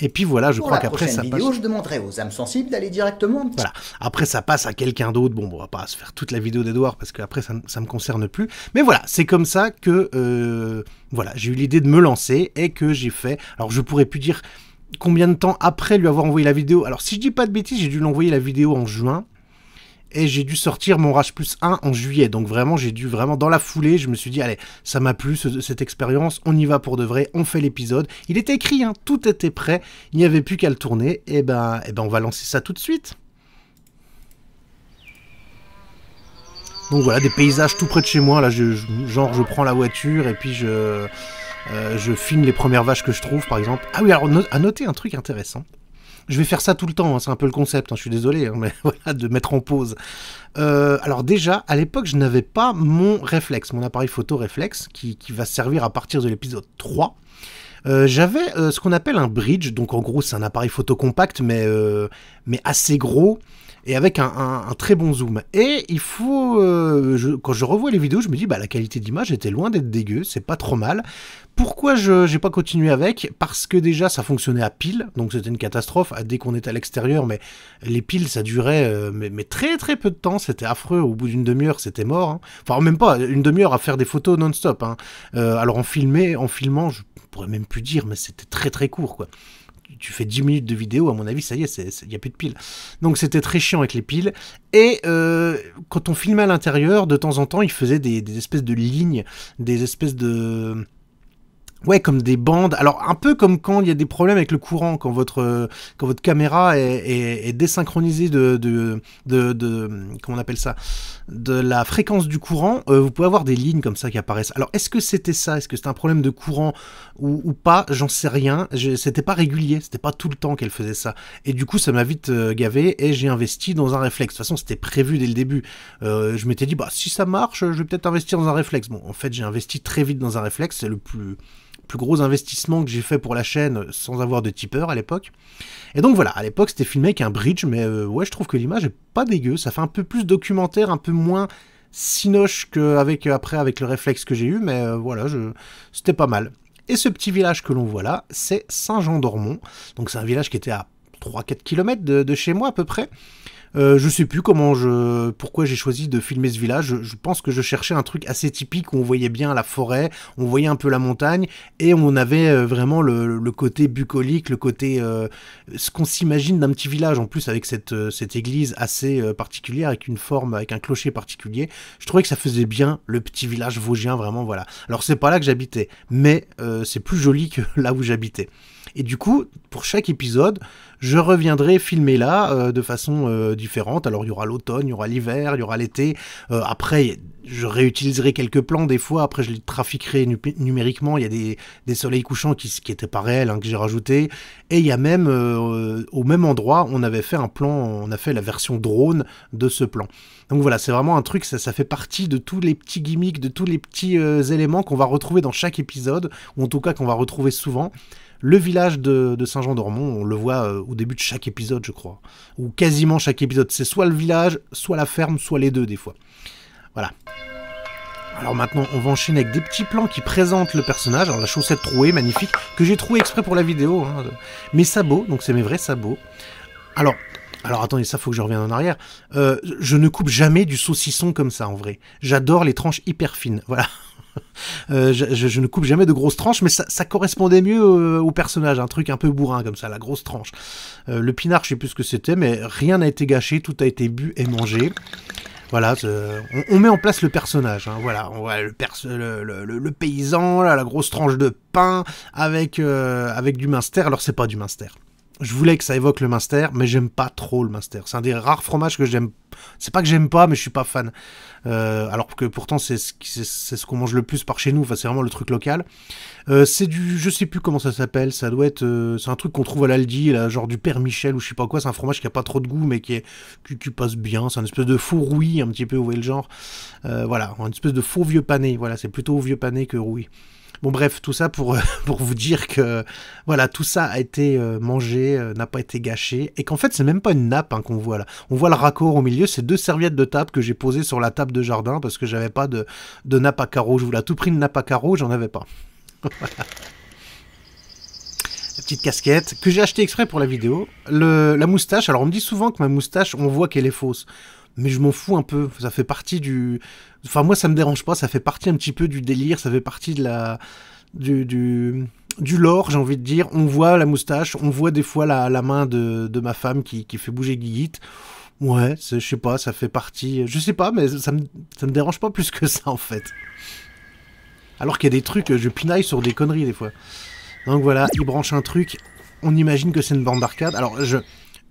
Et puis voilà, je crois qu'après ça vidéo, passe... je demanderai aux âmes sensibles d'aller directement. Voilà. Après, ça passe à quelqu'un d'autre. Bon, on va pas se faire toute la vidéo d'Edouard parce qu'après, ça, ne me concerne plus. Mais voilà, c'est comme ça que euh, voilà, j'ai eu l'idée de me lancer et que j'ai fait. Alors, je pourrais plus dire combien de temps après lui avoir envoyé la vidéo. Alors, si je dis pas de bêtises, j'ai dû l'envoyer la vidéo en juin et j'ai dû sortir mon Rage Plus 1 en juillet. Donc vraiment, j'ai dû vraiment dans la foulée, je me suis dit, allez, ça m'a plu cette expérience, on y va pour de vrai, on fait l'épisode. Il était écrit, hein, tout était prêt, il n'y avait plus qu'à le tourner, et eh ben, et eh ben on va lancer ça tout de suite. Donc voilà, des paysages tout près de chez moi, là, je, genre je prends la voiture et puis je... Euh, je filme les premières vaches que je trouve, par exemple. Ah oui, alors à noter un truc intéressant je vais faire ça tout le temps, hein, c'est un peu le concept, hein, je suis désolé, hein, mais voilà, de mettre en pause. Euh, alors déjà, à l'époque, je n'avais pas mon réflexe, mon appareil photo réflexe, qui, va servir à partir de l'épisode 3. Euh, j'avais euh, ce qu'on appelle un bridge, donc en gros c'est un appareil photo compact mais, mais assez gros, et avec un, très bon zoom. Et il faut, euh, quand je revois les vidéos, je me dis bah la qualité d'image était loin d'être dégueu, c'est pas trop mal. Pourquoi je n'ai pas continué avec Parce que déjà ça fonctionnait à pile, donc c'était une catastrophe. Dès qu'on était à l'extérieur, mais les piles ça durait euh, mais, très très peu de temps, c'était affreux. Au bout d'une demi-heure, c'était mort. Hein. Enfin même pas une demi-heure à faire des photos non-stop. Hein. Euh, alors en filmait en filmant, je pourrais même plus dire, mais c'était très très court quoi tu fais 10 minutes de vidéo, à mon avis, ça y est, il n'y a plus de piles. Donc c'était très chiant avec les piles. Et euh, quand on filmait à l'intérieur, de temps en temps, il faisait des espèces de lignes, des espèces de Ouais, comme des bandes. Alors un peu comme quand il y a des problèmes avec le courant, quand votre euh, quand votre caméra est, désynchronisée de de, de, comment on appelle ça de la fréquence du courant, euh, vous pouvez avoir des lignes comme ça qui apparaissent. Alors est-ce que c'était ça Est-ce que c'était un problème de courant ou, pas J'en sais rien. c'était pas régulier, c'était pas tout le temps qu'elle faisait ça. Et du coup, ça m'a vite euh, gavé et j'ai investi dans un réflexe. De toute façon, c'était prévu dès le début. je m'étais dit bah si ça marche, je vais peut-être investir dans un réflexe. Bon, en fait, j'ai investi très vite dans un réflexe. C'est le plus plus gros investissement que j'ai fait pour la chaîne sans avoir de tipeur à l'époque. Et donc voilà, à l'époque c'était filmé avec un bridge, mais euh, ouais, je trouve que l'image est pas dégueu, ça fait un peu plus documentaire, un peu moins sinoche qu'avec euh, après avec le réflexe que j'ai eu, mais euh, voilà, je... c'était pas mal. Et ce petit village que l'on voit là, c'est Saint-Jean-d'Ormont. Donc c'est un village qui était à 3-4 km de chez moi à peu près. Euh, je sais plus comment je, pourquoi j'ai choisi de filmer ce village. Je, pense que je cherchais un truc assez typique où on voyait bien la forêt, on voyait un peu la montagne et on avait euh, vraiment le, côté bucolique, le côté euh, ce qu'on s'imagine d'un petit village. En plus avec cette, cette église assez particulière, avec une forme, avec un clocher particulier, je trouvais que ça faisait bien le petit village vosgien vraiment. Voilà. Alors c'est pas là que j'habitais, mais c'est plus joli que là où j'habitais. Et du coup, pour chaque épisode, je reviendrai filmer là euh, de façon euh, différente. Alors il y aura l'automne, il y aura l'hiver, il y aura l'été. Euh, après, je réutiliserai quelques plans des fois. Après, je les trafiquerai numériquement. Il y a des, soleils couchants qui n'étaient pas réels, hein, que j'ai rajoutés. Et il y a même, au même endroit, on avait fait un plan, on a fait la version drone de ce plan. Donc voilà, c'est vraiment un truc, ça, ça, fait partie de tous les petits gimmicks, de tous les petits éléments qu'on va retrouver dans chaque épisode, ou en tout cas qu'on va retrouver souvent le village de, Saint-Jean-d'Ormont, on le voit euh, au début de chaque épisode, je crois. Ou quasiment chaque épisode. C'est soit le village, soit la ferme, soit les deux, des fois. Voilà. Alors maintenant, on va enchaîner avec des petits plans qui présentent le personnage. Alors la chaussette trouée, magnifique, que j'ai trouée exprès pour la vidéo. Hein. Mes sabots, donc c'est mes vrais sabots. Alors, alors attendez, ça faut que je revienne en arrière. Euh, je ne coupe jamais du saucisson comme ça en vrai. J'adore les tranches hyper fines. Voilà. Euh, je, ne coupe jamais de grosses tranches, mais ça, correspondait mieux euh, au, personnage, un truc un peu bourrin comme ça, la grosse tranche. Euh, le pinard, je sais plus ce que c'était, mais rien n'a été gâché, tout a été bu et mangé. Voilà, on, met en place le personnage. Hein. voilà, on le, paysan, la grosse tranche de pain avec, avec du minster. Alors c'est pas du minster. Je voulais que ça évoque le minster, mais j'aime pas trop le minster. C'est un des rares fromages que j'aime. C'est pas que j'aime pas, mais je suis pas fan. Euh, alors que pourtant c'est ce, qu'on mange le plus par chez nous, enfin c'est vraiment le truc local. Euh, c'est du, je sais plus comment ça s'appelle, ça doit être, euh, c'est un truc qu'on trouve à l'Aldi, là, genre du Père Michel ou je sais pas quoi, c'est un fromage qui a pas trop de goût mais qui, est, qui, passe bien, c'est un espèce de faux rouille un petit peu, vous voyez le genre. voilà, une espèce de faux vieux pané, voilà, c'est plutôt vieux pané que rouille. Bon bref, tout ça pour, euh, pour vous dire que voilà, tout ça a été euh, mangé, euh, n'a pas été gâché, et qu'en fait c'est même pas une nappe hein, qu'on voit là. On voit le raccord au milieu, c'est deux serviettes de table que j'ai posées sur la table de jardin parce que j'avais pas de, nappe à carreaux. Je vous l'ai tout pris une nappe à carreaux, j'en avais pas. La petite casquette que j'ai acheté exprès pour la vidéo. la moustache, alors on me dit souvent que ma moustache, on voit qu'elle est fausse mais je m'en fous un peu. Ça fait partie du. Enfin, moi, ça me dérange pas. Ça fait partie un petit peu du délire. Ça fait partie de la. Du, du, du lore, j'ai envie de dire. On voit la moustache, on voit des fois la, main de, ma femme qui, qui fait bouger Guiguite. Ouais, je sais pas, ça fait partie. Je sais pas, mais ça me, me dérange pas plus que ça en fait. Alors qu'il y a des trucs, je pinaille sur des conneries des fois. Donc voilà, il branche un truc, on imagine que c'est une bande d'arcade. Alors je,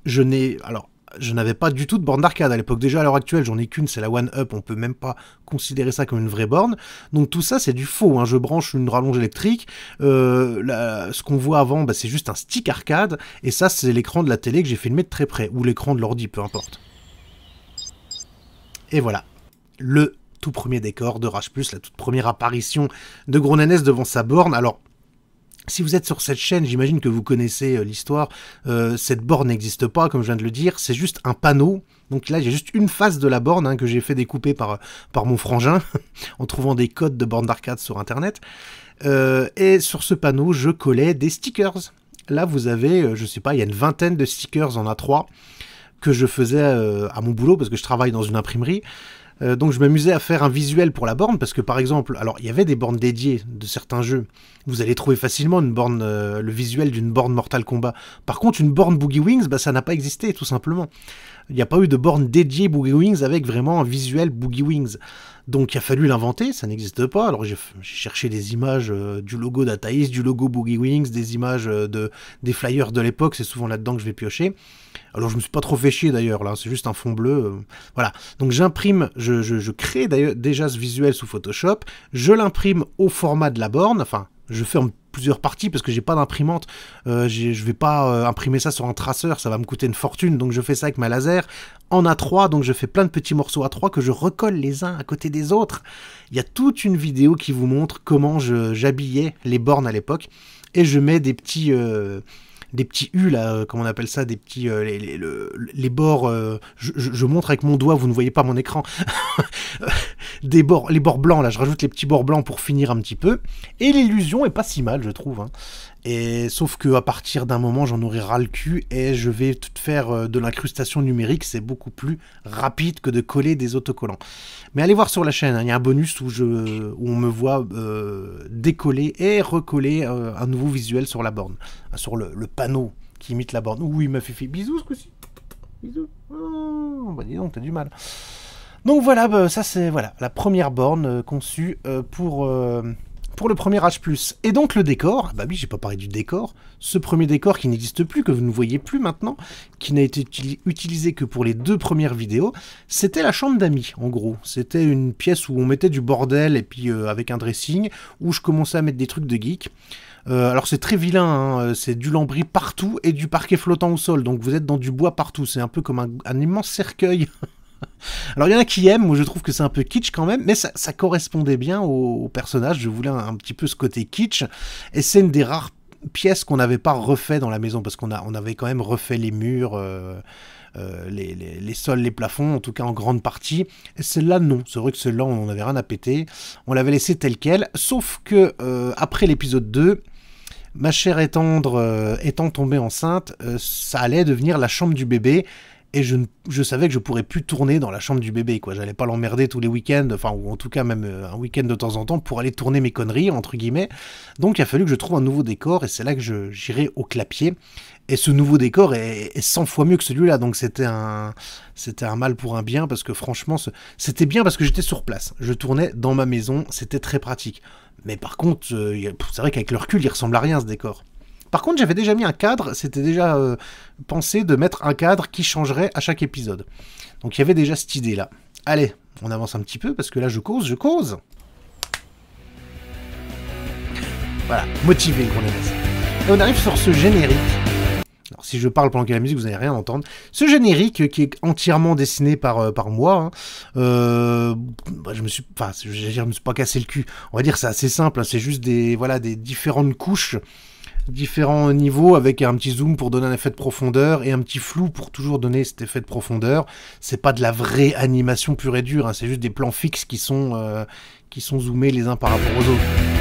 je n'ai. Alors je n'avais pas du tout de borne d'arcade à l'époque. Déjà à l'heure actuelle, j'en ai qu'une, c'est la One Up. On peut même pas considérer ça comme une vraie borne. Donc tout ça, c'est du faux. Hein. Je branche une rallonge électrique. Euh, ce qu'on voit avant, bah, c'est juste un stick arcade. Et ça, c'est l'écran de la télé que j'ai filmé de très près, ou l'écran de l'ordi, peu importe. Et voilà, le tout premier décor de Rage Plus, la toute première apparition de Gronanès devant sa borne. Alors si vous êtes sur cette chaîne, j'imagine que vous connaissez euh, l'histoire. Euh, cette borne n'existe pas, comme je viens de le dire. C'est juste un panneau. Donc là, j'ai juste une face de la borne hein, que j'ai fait découper par, mon frangin en trouvant des codes de borne d'arcade sur Internet. Euh, et sur ce panneau, je collais des stickers. Là, vous avez, je sais pas, il y a une vingtaine de stickers en A3 que je faisais à mon boulot parce que je travaille dans une imprimerie. Euh, donc je m'amusais à faire un visuel pour la borne, parce que par exemple, alors il y avait des bornes dédiées de certains jeux. Vous allez trouver facilement une borne, euh, le visuel d'une borne Mortal Kombat. Par contre, une borne Boogie Wings, bah, ça n'a pas existé, tout simplement. Il n'y a pas eu de borne dédiée Boogie Wings avec vraiment un visuel Boogie Wings. Donc il a fallu l'inventer, ça n'existe pas. Alors j'ai cherché des images euh, du logo d'Ataïs, du logo Boogie Wings, des images euh, de, des flyers de l'époque, c'est souvent là-dedans que je vais piocher. Alors je me suis pas trop fait chier d'ailleurs, là, c'est juste un fond bleu. Euh, voilà, donc j'imprime, je, je crée d'ailleurs déjà ce visuel sous Photoshop, je l'imprime au format de la borne, enfin je ferme plusieurs parties parce que j'ai pas d'imprimante. Euh, je vais pas euh, imprimer ça sur un traceur, ça va me coûter une fortune. Donc je fais ça avec ma laser en A3. Donc je fais plein de petits morceaux A3 que je recolle les uns à côté des autres. Il y a toute une vidéo qui vous montre comment j'habillais les bornes à l'époque. Et je mets des petits... Euh, des petits U, là, euh, comment on appelle ça, des petits. Euh, les, bords. Euh, je, montre avec mon doigt, vous ne voyez pas mon écran. des bords, les bords blancs, là, je rajoute les petits bords blancs pour finir un petit peu. Et l'illusion est pas si mal, je trouve. Hein. Et sauf que à partir d'un moment, j'en aurai ras le cul et je vais tout faire euh, de l'incrustation numérique. C'est beaucoup plus rapide que de coller des autocollants. Mais allez voir sur la chaîne. Hein. Il y a un bonus où je, on me voit euh, décoller et recoller euh, un nouveau visuel sur la borne, sur le, panneau qui imite la borne. Oui, il m'a fait, bisous ce coup-ci. Bisous. Oh, bah, dis donc, t'as du mal. Donc voilà, bah, ça c'est voilà la première borne conçue pour pour le premier H+. Et donc le décor, ah bah oui, j'ai pas parlé du décor, ce premier décor qui n'existe plus, que vous ne voyez plus maintenant, qui n'a été utilisé que pour les deux premières vidéos, c'était la chambre d'amis, en gros. C'était une pièce où on mettait du bordel, et puis euh, avec un dressing, où je commençais à mettre des trucs de geek. Euh, alors c'est très vilain, hein, euh, c'est du lambris partout et du parquet flottant au sol, donc vous êtes dans du bois partout, c'est un peu comme un immense cercueil Alors il y en a qui aiment, moi je trouve que c'est un peu kitsch quand même, mais ça, correspondait bien au, personnage, je voulais un, petit peu ce côté kitsch, et c'est une des rares pièces qu'on n'avait pas refait dans la maison, parce qu'on on avait quand même refait les murs, euh, euh, les, sols, les plafonds, en tout cas en grande partie, et celle-là non, c'est vrai que celle-là on n'en avait rien à péter, on l'avait laissé telle qu'elle, sauf que euh, après l'épisode 2, ma chère étendre, étant tombée enceinte, ça allait devenir la chambre du bébé, je, savais que je pourrais plus tourner dans la chambre du bébé, quoi. J'allais pas l'emmerder tous les week-ends, enfin, ou en tout cas même euh, un week-end de temps en temps pour aller tourner mes conneries, entre guillemets. Donc il a fallu que je trouve un nouveau décor, et c'est là que j'irai au clapier. Et ce nouveau décor est, 100 fois mieux que celui-là, donc c'était un, c'était un mal pour un bien, parce que franchement, c'était bien parce que j'étais sur place. Je tournais dans ma maison, c'était très pratique. Mais par contre, euh, c'est vrai qu'avec le recul, il ressemble à rien ce décor. Par contre, j'avais déjà mis un cadre, c'était déjà euh, pensé de mettre un cadre qui changerait à chaque épisode. Donc il y avait déjà cette idée-là. Allez, on avance un petit peu parce que là je cause, je cause. Voilà, motivé qu'on est Et on arrive sur ce générique. Alors, si je parle pendant que la musique, vous n'allez rien entendre. Ce générique euh, qui est entièrement dessiné par, euh, par moi, hein, bah, je me suis, enfin, je, me suis pas cassé le cul. On va dire c'est assez simple, hein, c'est juste des voilà des différentes couches différents niveaux avec un petit zoom pour donner un effet de profondeur et un petit flou pour toujours donner cet effet de profondeur. C'est pas de la vraie animation pure et dure, hein. c'est juste des plans fixes qui sont, euh, qui sont zoomés les uns par rapport aux autres.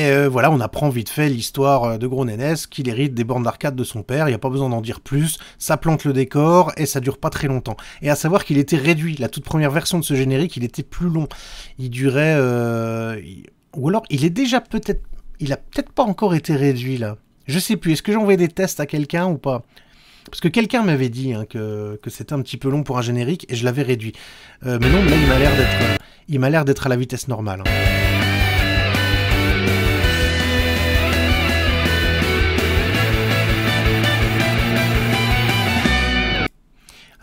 Et euh, voilà, on apprend vite fait l'histoire euh, de Gros Nénès, qu'il hérite des bornes d'arcade de son père, il n'y a pas besoin d'en dire plus, ça plante le décor et ça dure pas très longtemps. Et à savoir qu'il était réduit, la toute première version de ce générique, il était plus long. Il durait... Euh, ou alors, il est déjà peut-être... Il a peut-être pas encore été réduit là. Je sais plus, est-ce que j'ai des tests à quelqu'un ou pas parce que quelqu'un m'avait dit hein, que, c'était un petit peu long pour un générique et je l'avais réduit. mais non, là il m'a l'air d'être, il m'a l'air d'être à la vitesse normale. Hein.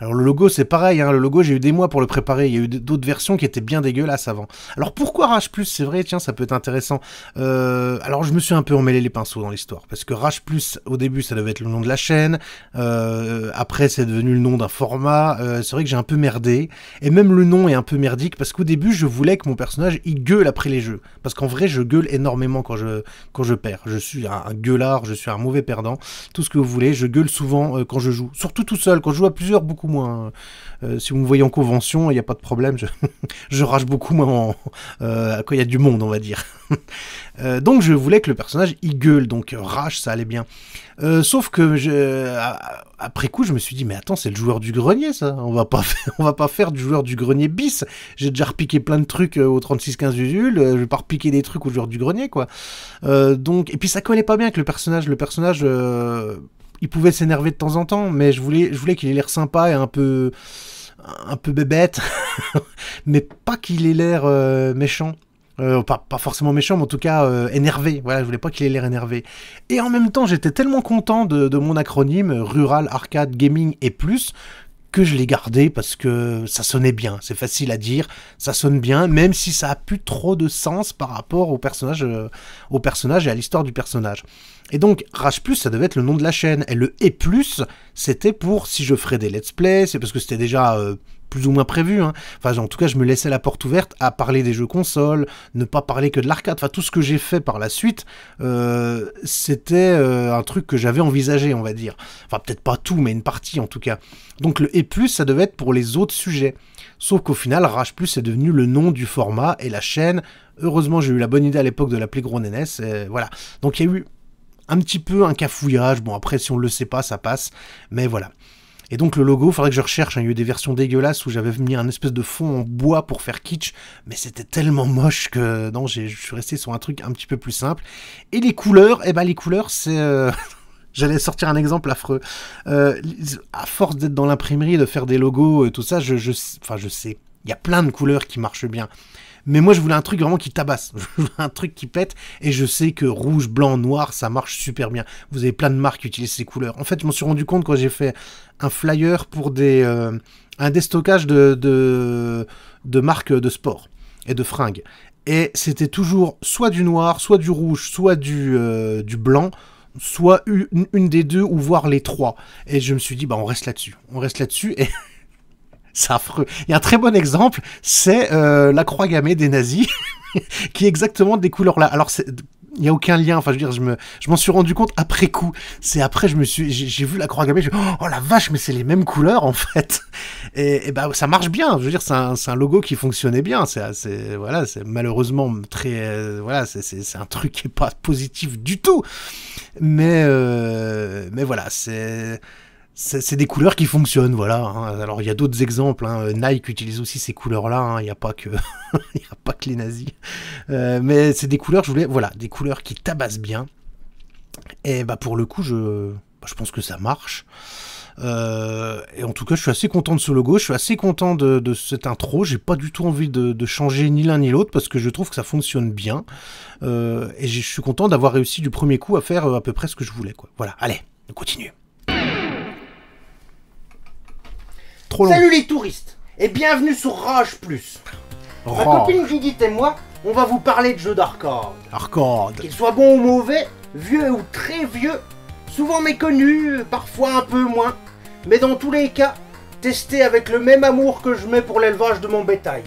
Alors le logo, c'est pareil. Hein. le logo, j'ai eu des mois pour le préparer. Il y a eu d'autres versions qui étaient bien dégueulasses avant. Alors pourquoi Rage Plus C'est vrai, tiens, ça peut être intéressant. Euh, alors je me suis un peu emmêlé les pinceaux dans l'histoire parce que Rage Plus, au début, ça devait être le nom de la chaîne. Euh, après, c'est devenu le nom d'un format. Euh, c'est vrai que j'ai un peu merdé. Et même le nom est un peu merdique parce qu'au début, je voulais que mon personnage il gueule après les jeux. Parce qu'en vrai, je gueule énormément quand je quand je perds. Je suis un, gueulard, je suis un mauvais perdant. Tout ce que vous voulez, je gueule souvent quand je joue, surtout tout seul. Quand je joue à plusieurs, beaucoup Hein. Euh, si vous me voyez en convention, il n'y a pas de problème, je, rage beaucoup moins euh, quand il y a du monde, on va dire. Euh, donc je voulais que le personnage il gueule, donc rage, ça allait bien. sauf que je, après coup, je me suis dit, mais attends, c'est le joueur du grenier, ça. On va pas on va pas faire du joueur du grenier bis. J'ai déjà repiqué plein de trucs au 36-15 Usul, je vais pas repiquer des trucs au joueur du grenier, quoi. donc, et puis ça connaît pas bien avec le personnage. Le personnage il pouvait s'énerver de temps en temps, mais je voulais, je voulais qu'il ait l'air sympa et un peu, un peu bébête, mais pas qu'il ait l'air euh, méchant. Euh, pas, forcément méchant, mais en tout cas euh, énervé. Voilà, je voulais pas qu'il ait l'air énervé. Et en même temps, j'étais tellement content de, mon acronyme, Rural Arcade Gaming et plus, que je l'ai gardé parce que ça sonnait bien. C'est facile à dire, ça sonne bien, même si ça a plus trop de sens par rapport au personnage, euh, au personnage et à l'histoire du personnage. Et donc, Rage Plus, ça devait être le nom de la chaîne. Et le E, c'était pour si je ferais des let's play, c'est parce que c'était déjà. Euh, plus ou moins prévu. Hein. Enfin, en tout cas, je me laissais la porte ouverte à parler des jeux consoles, ne pas parler que de l'arcade. Enfin, tout ce que j'ai fait par la suite, euh, c'était euh, un truc que j'avais envisagé, on va dire. Enfin, peut-être pas tout, mais une partie en tout cas. Donc le E+, ça devait être pour les autres sujets. Sauf qu'au final, Rage Plus est devenu le nom du format et la chaîne. Heureusement, j'ai eu la bonne idée à l'époque de l'appeler Gros voilà. Donc il y a eu un petit peu un cafouillage. Bon, après, si on le sait pas, ça passe. Mais voilà. Et donc le logo, faudrait que je recherche. Hein. Il y a eu des versions dégueulasses où j'avais mis un espèce de fond en bois pour faire kitsch, mais c'était tellement moche que non, je suis resté sur un truc un petit peu plus simple. Et les couleurs, eh ben les couleurs, c'est euh, J'allais sortir un exemple affreux. Euh, à force d'être dans l'imprimerie, de faire des logos et tout ça, je, je, enfin, je sais, il y a plein de couleurs qui marchent bien. Mais moi, je voulais un truc vraiment qui tabasse. Je un truc qui pète. Et je sais que rouge, blanc, noir, ça marche super bien. Vous avez plein de marques qui utilisent ces couleurs. En fait, je m'en suis rendu compte quand j'ai fait un flyer pour des, euh, un déstockage de, de, marques de sport et de fringues. Et c'était toujours soit du noir, soit du rouge, soit du, euh, du blanc soit une, des deux ou voire les trois. Et je me suis dit, bah on reste là-dessus. On reste là-dessus. Et C'est affreux. Il y a un très bon exemple, c'est euh, la croix gammée des nazis, qui est exactement des couleurs là. Alors, il n'y a aucun lien. Enfin, je veux dire, je me, je m'en suis rendu compte après coup. C'est après, je me suis, j'ai vu la croix gammée. Je, oh, oh la vache, mais c'est les mêmes couleurs en fait. Et, et ben, ça marche bien. Je veux dire, c'est un, un, logo qui fonctionnait bien. C'est, voilà, c'est malheureusement très, euh, voilà, c'est, un truc qui n'est pas positif du tout. Mais, euh, mais voilà, c'est c'est des couleurs qui fonctionnent, voilà. Hein. Alors il y a d'autres exemples. Hein. Euh, Nike utilise aussi ces couleurs-là. Hein. Il n'y a pas que, il a pas que les nazis. Euh, mais c'est des couleurs, je voulais, voilà, des couleurs qui tabassent bien. Et bah pour le coup, je, bah, je pense que ça marche. Euh, et en tout cas, je suis assez content de ce logo. Je suis assez content de, cette intro. J'ai pas du tout envie de, changer ni l'un ni l'autre parce que je trouve que ça fonctionne bien. et je suis content d'avoir réussi du premier coup à faire à peu près ce que je voulais, quoi. Voilà. Allez, on continue. Salut les touristes et bienvenue sur Rage Plus. Ma copine Judith et moi, on va vous parler de jeux d'arcade. Arcade. Qu'ils soient bons ou mauvais, vieux ou très vieux, souvent méconnus, parfois un peu moins, mais dans tous les cas, testés avec le même amour que je mets pour l'élevage de mon bétail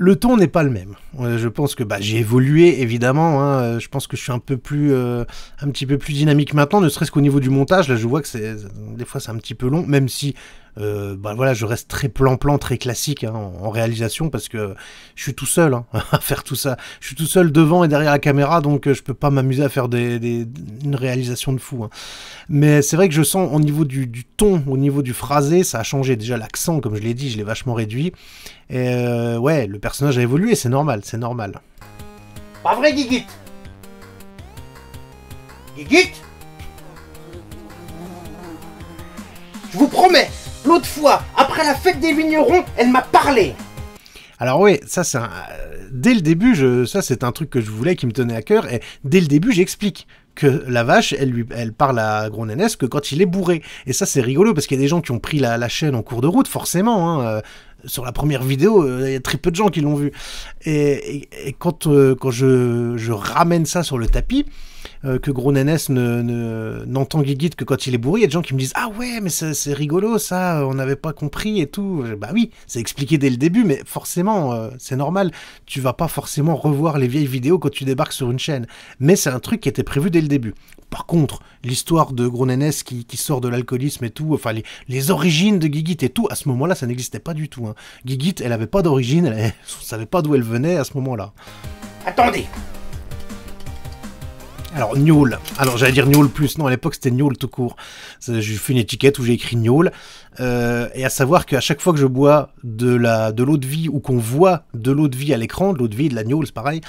le ton n'est pas le même. Euh, je pense que bah, j'ai évolué évidemment. Hein. Euh, je pense que je suis un peu plus, euh, un petit peu plus dynamique maintenant, ne serait-ce qu'au niveau du montage. Là, je vois que c'est des fois c'est un petit peu long, même si euh, bah, voilà, je reste très plan-plan, très classique hein, en, réalisation parce que je suis tout seul hein, à faire tout ça. Je suis tout seul devant et derrière la caméra, donc euh, je peux pas m'amuser à faire des, une réalisation de fou. Hein. Mais c'est vrai que je sens au niveau du, ton, au niveau du phrasé, ça a changé. Déjà l'accent, comme je l'ai dit, je l'ai vachement réduit. Et euh, ouais, le personnage a évolué, c'est normal, c'est normal. Pas vrai, Guiguit Guiguit Je vous promets L'autre fois, après la fête des vignerons, elle m'a parlé. Alors oui, ça c'est euh, Dès le début, je... ça c'est un truc que je voulais, qui me tenait à cœur, et dès le début j'explique que la vache, elle, lui, elle parle à Gros que quand il est bourré. Et ça c'est rigolo, parce qu'il y a des gens qui ont pris la, chaîne en cours de route, forcément. Hein, euh, sur la première vidéo, euh, il y a très peu de gens qui l'ont vu. Et, quand, quand je, ramène ça sur le tapis, euh, que Gros Nénès ne, n'entend Gigit que quand il est bourré. Il y a des gens qui me disent Ah ouais, mais c'est, rigolo ça, on n'avait pas compris et tout. Bah oui, c'est expliqué dès le début, mais forcément, euh, c'est normal. Tu vas pas forcément revoir les vieilles vidéos quand tu débarques sur une chaîne. Mais c'est un truc qui était prévu dès le début. Par contre, l'histoire de Gros qui, sort de l'alcoolisme et tout, enfin les, origines de Gigit et tout, à ce moment-là, ça n'existait pas du tout. Hein. elle avait pas d'origine, elle, ne savait pas d'où elle venait à ce moment-là. Attendez, alors, Newell. Alors, j'allais dire Newell plus. Non, à l'époque, c'était Newell tout court. J'ai fait une étiquette où j'ai écrit Newell. Euh, et à savoir qu'à chaque fois que je bois de la de l'eau de vie ou qu'on voit de l'eau de vie à l'écran, de l'eau de vie, de la Newell, c'est pareil,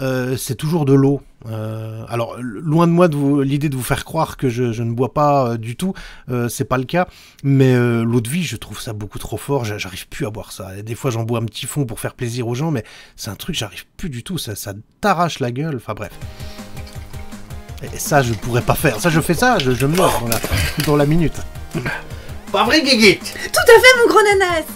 euh, c'est toujours de l'eau. Euh, alors, loin de moi de l'idée de vous faire croire que je, ne bois pas du tout, c'est pas le cas. Mais l'eau de vie, je trouve ça beaucoup trop fort. J'arrive plus à boire ça. des fois, j'en bois un petit fond pour faire plaisir aux gens, mais c'est un truc, j'arrive plus du tout. Ça, ça t'arrache la gueule. Enfin, bref. Et ça, je pourrais pas faire. Ça, je fais ça, je, je meurs dans la, minute. Pas vrai, Guiguit Tout à fait, mon gros nanas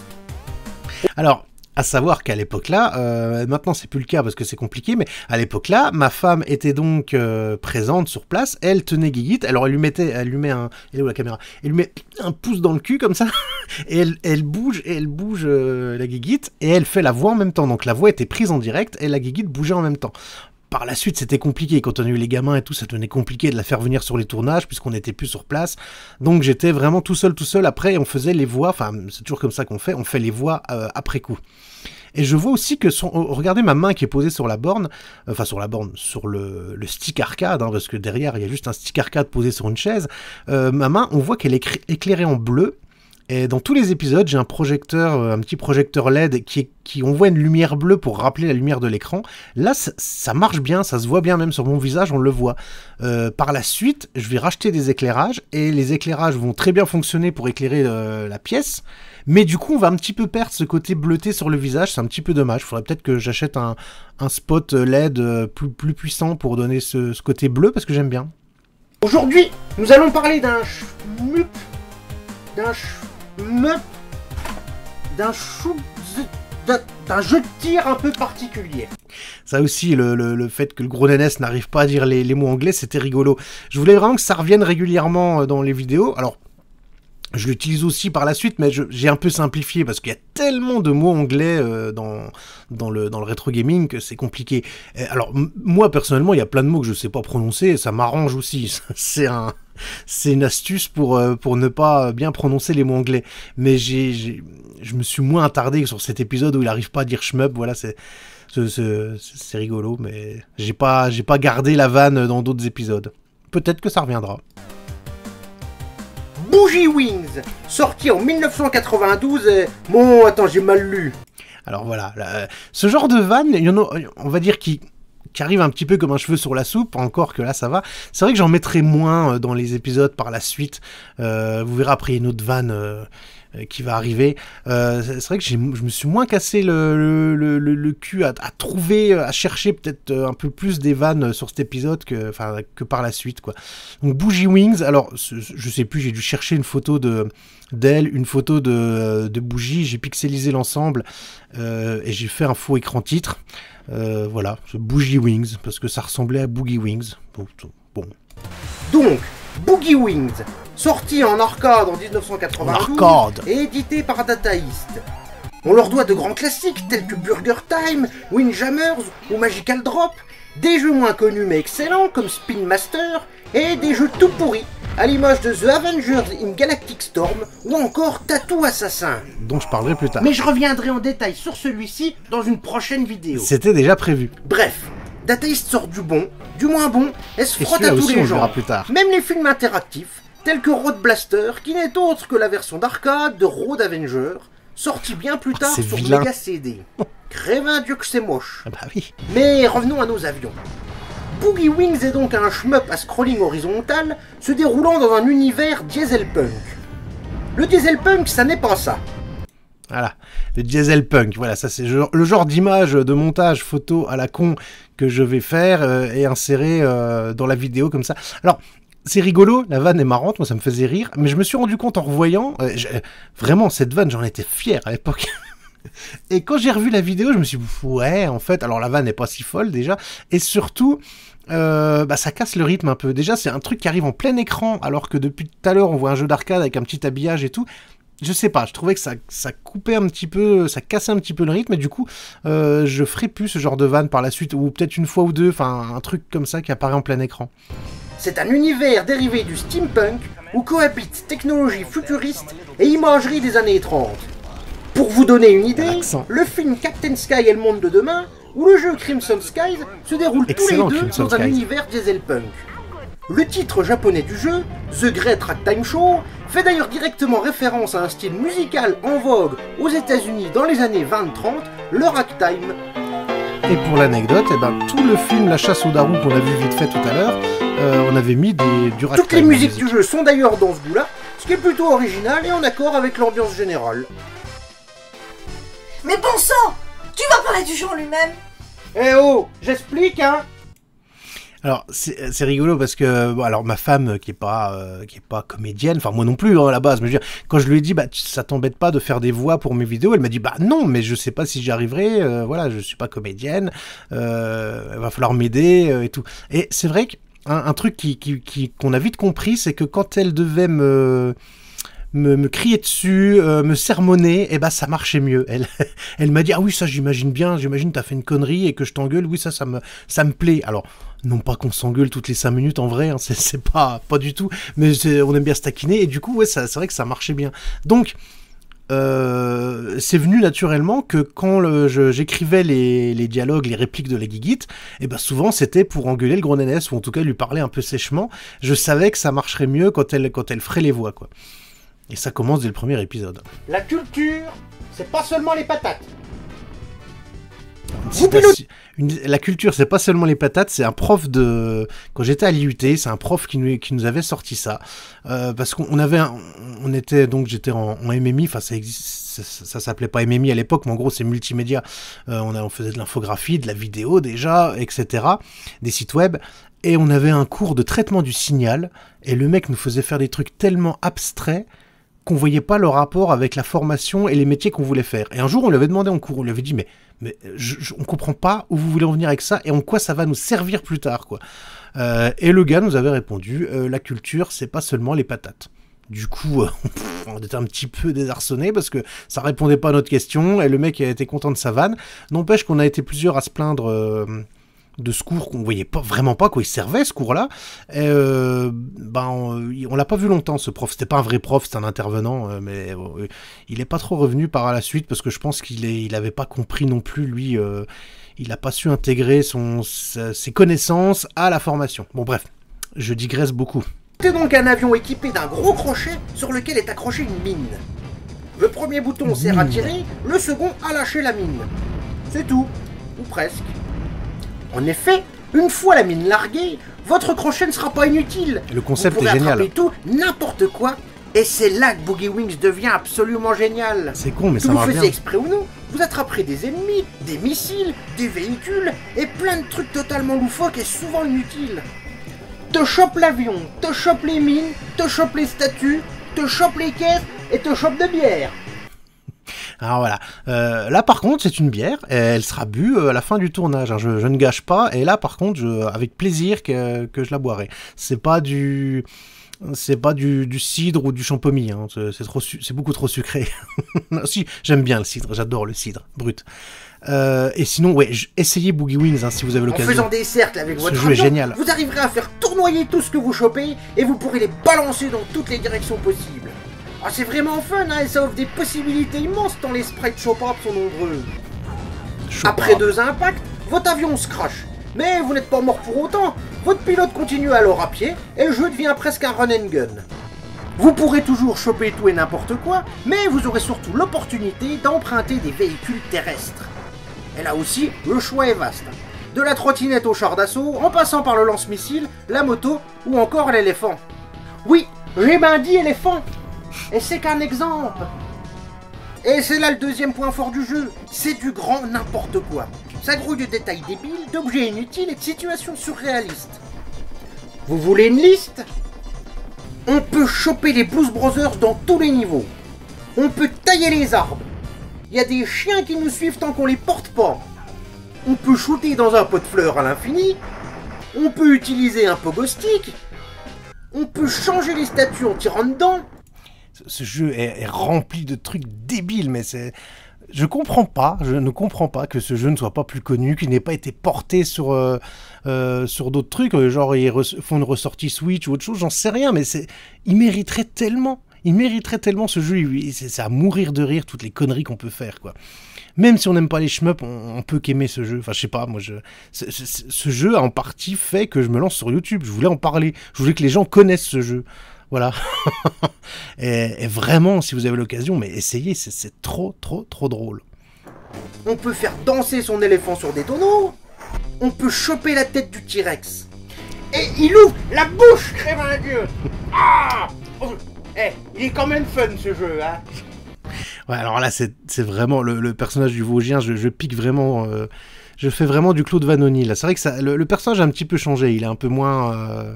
Alors, à savoir qu'à l'époque-là, euh, maintenant c'est plus le cas parce que c'est compliqué, mais à l'époque-là, ma femme était donc euh, présente sur place, elle tenait Guiguit. alors elle lui mettait, elle lui un, elle la caméra Elle lui met un pouce dans le cul comme ça, et elle, bouge, et elle bouge euh, la Guiguit, et elle fait la voix en même temps, donc la voix était prise en direct et la Guiguit bougeait en même temps par la suite, c'était compliqué. Quand on a eu les gamins et tout, ça tenait compliqué de la faire venir sur les tournages puisqu'on n'était plus sur place. Donc j'étais vraiment tout seul, tout seul. Après, on faisait les voix. Enfin, c'est toujours comme ça qu'on fait. On fait les voix euh, après coup. Et je vois aussi que son, oh, regardez ma main qui est posée sur la borne, enfin sur la borne, sur le, stick arcade, hein, parce que derrière il y a juste un stick arcade posé sur une chaise. Euh, ma main, on voit qu'elle est éclairée en bleu et dans tous les épisodes, j'ai un projecteur, euh, un petit projecteur LED qui, qui, envoie une lumière bleue pour rappeler la lumière de l'écran. Là, ça, marche bien, ça se voit bien même sur mon visage, on le voit. Euh, par la suite, je vais racheter des éclairages et les éclairages vont très bien fonctionner pour éclairer euh, la pièce. Mais du coup, on va un petit peu perdre ce côté bleuté sur le visage, c'est un petit peu dommage. Il faudrait peut-être que j'achète un, spot LED plus, plus, puissant pour donner ce, côté bleu parce que j'aime bien. Aujourd'hui, nous allons parler d'un d'un d'un jeu de tir un peu particulier. Ça aussi, le, fait que le gros nénès n'arrive pas à dire les, mots anglais, c'était rigolo. Je voulais vraiment que ça revienne régulièrement euh, dans les vidéos. Alors, je l'utilise aussi par la suite, mais j'ai un peu simplifié parce qu'il y a tellement de mots anglais euh, dans, dans, le, dans le rétro gaming que c'est compliqué. Euh, alors, moi personnellement, il y a plein de mots que je ne sais pas prononcer et ça m'arrange aussi. c'est un, c'est une astuce pour, euh, pour ne pas bien prononcer les mots anglais. Mais j'ai, je me suis moins attardé sur cet épisode où il arrive pas à dire shmup. Voilà, c'est, c'est, rigolo, mais j'ai pas, j'ai pas gardé la vanne dans d'autres épisodes. Peut-être que ça reviendra. Bougie Wings, sorti en 1992. Bon, attends, j'ai mal lu. Alors voilà, euh, ce genre de vanne, on va dire qui qui arrive un petit peu comme un cheveu sur la soupe, encore que là ça va. C'est vrai que j'en mettrai moins euh, dans les épisodes par la suite. Euh, vous verrez après une autre vanne. Euh, euh, qui va arriver. Euh, c'est vrai que je me suis moins cassé le, cul à, trouver, à chercher peut-être euh, un peu plus des vannes sur cet épisode que, enfin, que par la suite. Quoi. Donc Bougie Wings, alors je sais plus, j'ai dû chercher une photo de d'elle, une photo de, de Bougie, j'ai pixelisé l'ensemble et j'ai fait un faux écran titre. Euh, voilà, Bougie Wings, parce que ça ressemblait à Boogie Wings. Bon. bon. Donc, Boogie Wings, sorti en arcade en 1992 et édité par Data East. On leur doit de grands classiques tels que Burger Time, Windjammers ou Magical Drop, des jeux moins connus mais excellents comme Spin Master et des jeux tout pourris à l'image de The Avengers in Galactic Storm ou encore Tattoo Assassin. Dont je parlerai plus tard. Mais je reviendrai en détail sur celui-ci dans une prochaine vidéo. C'était déjà prévu. Bref, Data East sort du bon, du moins bon, et se frotte à tous les gens. Plus tard. Même les films interactifs, tel que Road Blaster, qui n'est autre que la version d'arcade de Road Avenger, sortie bien plus tard sur Mega CD. un Dieu que c'est moche. Ah bah oui. Mais revenons à nos avions. Boogie Wings est donc un shmup à scrolling horizontal se déroulant dans un univers dieselpunk. Le dieselpunk, ça n'est pas ça. Voilà, le dieselpunk, voilà, ça c'est le genre d'image de montage photo à la con que je vais faire euh, et insérer euh, dans la vidéo comme ça. Alors, c'est rigolo, la vanne est marrante, moi ça me faisait rire, mais je me suis rendu compte en revoyant, euh, vraiment cette vanne, j'en étais fier à l'époque. et quand j'ai revu la vidéo, je me suis dit, ouais, en fait, alors la vanne n'est pas si folle déjà, et surtout, euh, bah, ça casse le rythme un peu. Déjà, c'est un truc qui arrive en plein écran, alors que depuis tout à l'heure, on voit un jeu d'arcade avec un petit habillage et tout. Je sais pas, je trouvais que ça, ça coupait un petit peu, ça cassait un petit peu le rythme, et du coup, euh, je ferai plus ce genre de vanne par la suite, ou peut-être une fois ou deux, enfin, un truc comme ça qui apparaît en plein écran. C'est un univers dérivé du steampunk où cohabitent technologie futuriste et imagerie des années 30. Pour vous donner une idée, le film Captain Sky et le monde de demain, ou le jeu Crimson Skies, se déroulent tous les deux dans un univers dieselpunk. Le titre japonais du jeu, The Great Ragtime Show, fait d'ailleurs directement référence à un style musical en vogue aux États-Unis dans les années 20-30, le ragtime. Et pour l'anecdote, eh ben, tout le film La chasse au darons qu'on a vu vite fait tout à l'heure euh, on avait mis des, du Toutes les musiques du jeu sont d'ailleurs dans ce goût-là, ce qui est plutôt original et en accord avec l'ambiance générale. Mais bon sang Tu vas parler du jeu en lui-même Eh oh J'explique, hein alors c'est rigolo parce que alors ma femme euh, qui est pas euh, qui est pas comédienne, enfin moi non plus hein, à la base, mais je quand je lui ai dit bah ça t'embête pas de faire des voix pour mes vidéos, elle m'a dit bah non mais je sais pas si j'y arriverai, voilà je suis pas comédienne, il va falloir m'aider et tout. Et c'est vrai que un, truc qu'on qui, qui, a vite compris, c'est que quand elle devait me, me, crier dessus, euh, me sermonner, eh ben ça marchait mieux. Elle, elle m'a dit ah oui ça j'imagine bien, j'imagine t'as fait une connerie et que je t'engueule. Oui ça ça me ça me plaît. Alors non pas qu'on s'engueule toutes les cinq minutes en vrai, hein, c'est pas pas du tout. Mais on aime bien se taquiner et du coup ouais c'est vrai que ça marchait bien. Donc euh, c'est venu naturellement que quand j'écrivais les, dialogues, les répliques de la Gigite, et eh ben souvent c'était pour engueuler le gros nénès ou en tout cas lui parler un peu sèchement. Je savais que ça marcherait mieux quand elle, quand elle ferait les voix, quoi. Et ça commence dès le premier épisode. La culture, c'est pas seulement les patates la culture, c'est pas seulement les patates, c'est un prof de. Quand j'étais à l'IUT, c'est un prof qui nous, qui nous avait sorti ça. Euh, parce qu'on avait. on était. Donc j'étais en, MMI, enfin ça Ça, s'appelait pas MMI à l'époque, mais en gros c'est multimédia. Euh, on, on faisait de l'infographie, de la vidéo déjà, etc. Des sites web et on avait un cours de traitement du signal, et le mec nous faisait faire des trucs tellement abstraits qu'on voyait pas le rapport avec la formation et les métiers qu'on voulait faire. Et un jour, on lui avait demandé en cours, on lui avait dit, mais mais euh, je, ne on comprend pas où vous voulez en venir avec ça et en quoi ça va nous servir plus tard, quoi. Euh, et le gars nous avait répondu, euh, la culture, c'est pas seulement les patates. Du coup, on était un petit peu désarçonné parce que ça répondait pas à notre question et le mec a été content de sa vanne. N'empêche qu'on a été plusieurs à se plaindre de ce cours qu'on voyait pas vraiment pas quoi euh, ben, il servait ce cours là ben on, l'a pas vu longtemps ce prof c'était pas un vrai prof c'est un intervenant euh, mais euh, il est pas trop revenu par la suite parce que je pense qu'il est il avait pas compris non plus lui il a pas su intégrer son ses connaissances à la formation bon bref je digresse beaucoup c'est donc un avion équipé d'un gros crochet sur lequel est accrochée une mine le premier bouton sert à tirer le second à lâcher la mine c'est tout ou presque en effet, une fois la mine larguée, votre crochet ne sera pas inutile. Le concept est génial. Attraper tout, n'importe quoi. Et c'est là que Boogie Wings devient absolument génial. C'est con, mais ça marche bien. Vous faisiez exprès ou non, vous attraperez des ennemis, des missiles, des véhicules et plein de trucs totalement loufoques et souvent inutiles. Te chope l'avion, te chope les mines, te chope les statues, te chope les caisses et te chope de bière. Alors voilà. Euh, là par contre, c'est une bière. elle sera bue euh, à la fin du tournage. Hein. Je, ne gâche pas. Et là par contre, avec plaisir que, je la boirai. C'est pas du c'est pas du, cidre ou du champagne. Hein. c'est c'est beaucoup trop sucré. si, j'aime bien le cidre, j'adore le cidre brut. Euh, et sinon, ouais, essayez Boogie Wings hein, si vous avez l'occasion. En faisant des cercles avec votre vous arriverez à faire tournoyer tout ce que vous chopez et vous pourrez les balancer dans toutes les directions possibles. Ah, c'est vraiment fun, hein, et ça offre des possibilités immenses tant les sprites chop-up sont nombreux. Après deux impacts, votre avion se crache. Mais vous n'êtes pas mort pour autant. Votre pilote continue alors à pied, et le jeu devient presque un run and gun. Vous pourrez toujours choper tout et n'importe quoi, mais vous aurez surtout l'opportunité d'emprunter des véhicules terrestres. Et là aussi, le choix est vaste. De la trottinette au char d'assaut, en passant par le lance-missile, la moto ou encore l'éléphant. Oui, j'ai bien dit éléphant et c'est qu'un exemple Et c'est là le deuxième point fort du jeu, c'est du grand n'importe quoi. Ça grouille de détails débiles, d'objets inutiles et de situations surréalistes. Vous voulez une liste On peut choper les Blues Brothers dans tous les niveaux. On peut tailler les arbres. Il y a des chiens qui nous suivent tant qu'on les porte pas. On peut shooter dans un pot de fleurs à l'infini. On peut utiliser un pot stick. On peut changer les statues en tirant dedans ce jeu est, rempli de trucs débiles, mais c'est je comprends pas, je ne comprends pas que ce jeu ne soit pas plus connu, qu'il n'ait pas été porté sur, euh, euh, sur d'autres trucs, euh, genre ils font une ressortie Switch ou autre chose, j'en sais rien, mais c'est, il mériterait tellement, il mériterait tellement ce jeu, c'est à mourir de rire toutes les conneries qu'on peut faire, quoi. Même si on n'aime pas les shmup on, peut qu'aimer ce jeu. Enfin, je sais pas, moi, je, ce jeu a en partie fait que je me lance sur YouTube. Je voulais en parler. Je voulais que les gens connaissent ce jeu. Voilà. et, vraiment, si vous avez l'occasion, mais essayez, c'est trop, trop, trop drôle. On peut faire danser son éléphant sur des tonneaux. On peut choper la tête du T-Rex. Et il ouvre la bouche, un eh ben, dieu Ah oh, Eh, Il est quand même fun ce jeu, hein Ouais, alors là, c'est vraiment le, personnage du Vosgien, je, pique vraiment. Euh, je fais vraiment du Claude Vanoni, là. C'est vrai que le, personnage a un petit peu changé. Il est un peu moins. Euh,